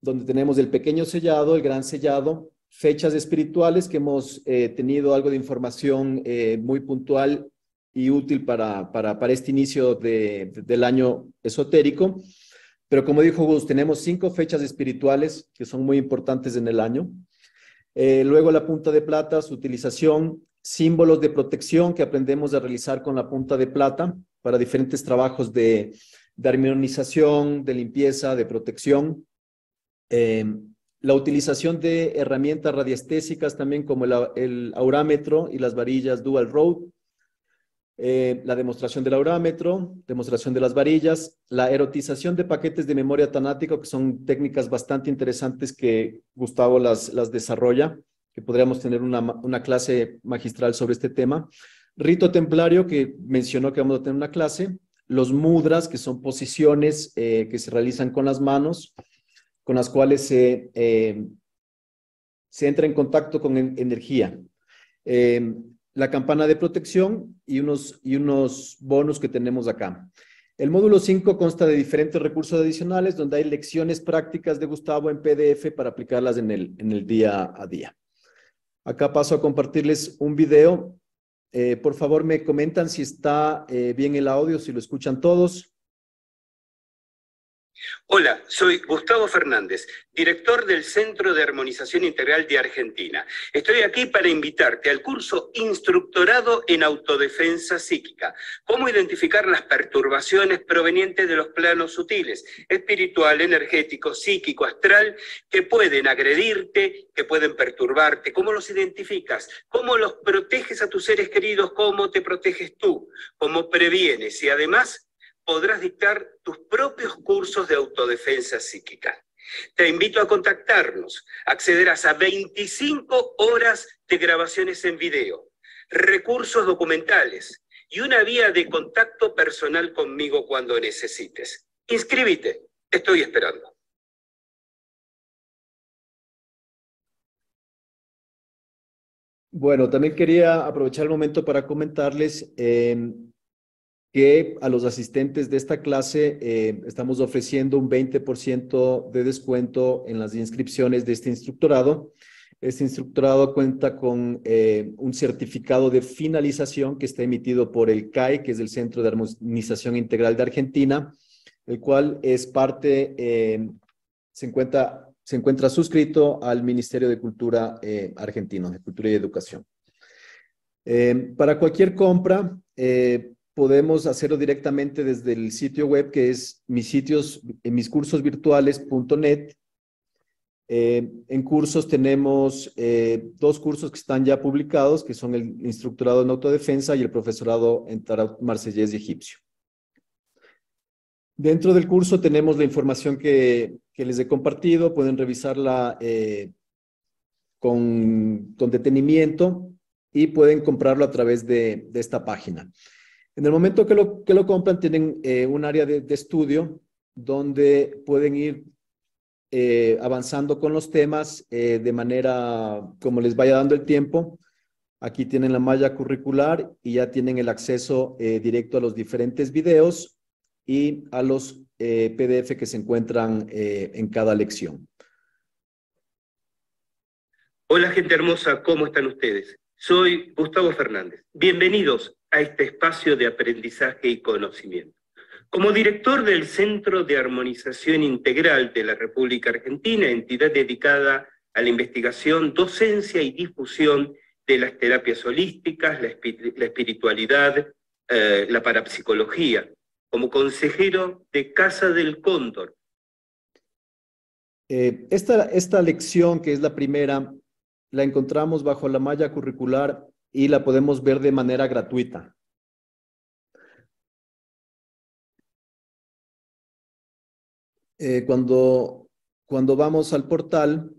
donde tenemos el pequeño sellado, el gran sellado, fechas espirituales que hemos eh, tenido algo de información eh, muy puntual y útil para, para, para este inicio del año esotérico. Pero como dijo Gus, tenemos cinco fechas espirituales que son muy importantes en el año. Eh, luego la punta de plata, su utilización, símbolos de protección que aprendemos a realizar con la punta de plata para diferentes trabajos de, de armonización, de limpieza, de protección. Eh, la utilización de herramientas radiestésicas también como el, aurámetro y las varillas dual road, eh, la demostración del aurámetro, demostración de las varillas, la erotización de paquetes de memoria tanático, que son técnicas bastante interesantes que Gustavo las, desarrolla, que podríamos tener una, clase magistral sobre este tema. Rito templario, que mencionó que vamos a tener una clase. Los mudras, que son posiciones eh, que se realizan con las manos con las cuales eh, se, entra en contacto con energía. Em, la campana de protección y unos, y unos bonos que tenemos acá. El módulo 5 consta de diferentes recursos adicionales donde hay lecciones prácticas de Gustavo en PDF para aplicarlas en el, en el día a día. Acá paso a compartirles un video. Eh, por favor, me comentan si está eh, bien el audio, si lo escuchan todos. Hola, soy Gustavo Fernández, director del Centro de Armonización Integral de Argentina. Estoy aquí para invitarte al curso Instructorado en Autodefensa Psíquica, cómo identificar las perturbaciones provenientes de los planos sutiles, espiritual, energético, psíquico, astral, que pueden agredirte, que pueden perturbarte, cómo los identificas, cómo los proteges a tus seres queridos, cómo te proteges tú, cómo previenes y además podrás dictar tus propios cursos de autodefensa psíquica. Te invito a contactarnos. Accederás a 25 horas de grabaciones en video, recursos documentales y una vía de contacto personal conmigo cuando necesites. Inscríbete. Estoy esperando. Bueno, también quería aprovechar el momento para comentarles eh, que a los asistentes de esta clase eh, estamos ofreciendo un 20% de descuento en las inscripciones de este instructorado. Este instructorado cuenta con eh, un certificado de finalización que está emitido por el CAI, que es el Centro de Armonización Integral de Argentina, el cual es parte, eh, se, encuentra, se encuentra suscrito al Ministerio de Cultura argentino, de Cultura y Educación. para cualquier compra, podemos hacerlo directamente desde el sitio web que es miscursosvirtuales.net. Eh, en cursos tenemos eh, dos cursos que están ya publicados, que son el instructorado en autodefensa y el profesorado en tarot marsellés y egipcio. Dentro del curso tenemos la información que, les he compartido, pueden revisarla eh, con, detenimiento y pueden comprarlo a través de esta página. En el momento que lo, que lo compran, tienen eh, un área de, estudio donde pueden ir eh, avanzando con los temas eh, de manera como les vaya dando el tiempo. Aquí tienen la malla curricular y ya tienen el acceso directo a los diferentes videos y a los PDF que se encuentran en cada lección. Hola gente hermosa, ¿cómo están ustedes? Soy Gustavo Fernández. Bienvenidos a este espacio de aprendizaje y conocimiento. Como director del Centro de Armonización Integral de la República Argentina, entidad dedicada a la investigación, docencia y difusión de las terapias holísticas, la, espiritualidad, eh, la parapsicología, como consejero de Casa del Cóndor. Eh, esta, esta lección, que es la primera, la encontramos bajo la malla curricular y la podemos ver de manera gratuita. Eh, cuando, vamos al portal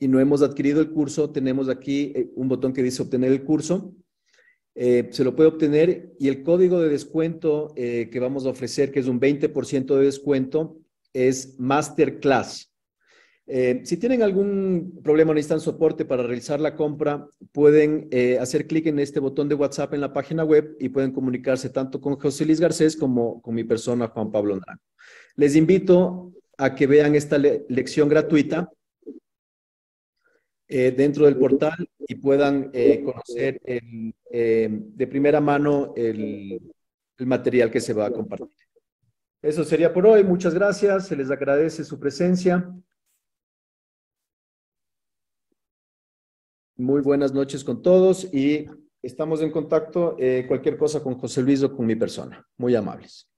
y no hemos adquirido el curso, tenemos aquí eh, un botón que dice obtener el curso. Eh, se lo puede obtener y el código de descuento que vamos a ofrecer, que es un 20% de descuento, es Masterclass. Eh, si tienen algún problema, necesitan soporte para realizar la compra, pueden eh, hacer clic en este botón de WhatsApp en la página web y pueden comunicarse tanto con José Luis Garcés como con mi persona, Juan Pablo Naranjo. Les invito a que vean esta lección gratuita eh, dentro del portal y puedan conocer em, de primera mano el material que se va a compartir. Eso sería por hoy. Muchas gracias. Se les agradece su presencia. Muy buenas noches con todos y estamos en contacto. Eh, cualquier cosa con José Luis o con mi persona. Muy amables.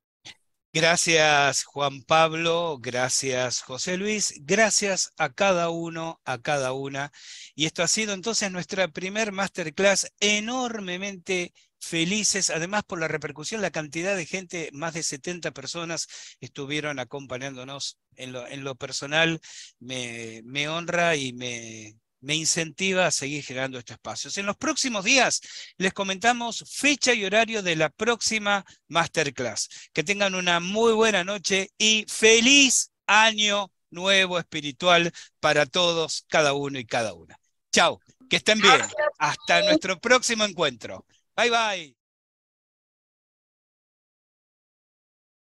Gracias Juan Pablo, gracias José Luis, gracias a cada uno, a cada una. Y esto ha sido entonces nuestra primer masterclass enormemente felices, además por la repercusión, la cantidad de gente, más de 70 personas estuvieron acompañándonos en lo, personal, me honra y me, me incentiva a seguir generando estos espacios. En los próximos días les comentamos fecha y horario de la próxima masterclass. Que tengan una muy buena noche y feliz año nuevo espiritual para todos, cada uno y cada una. Chao, que estén bien. Hasta nuestro próximo encuentro. Bye bye.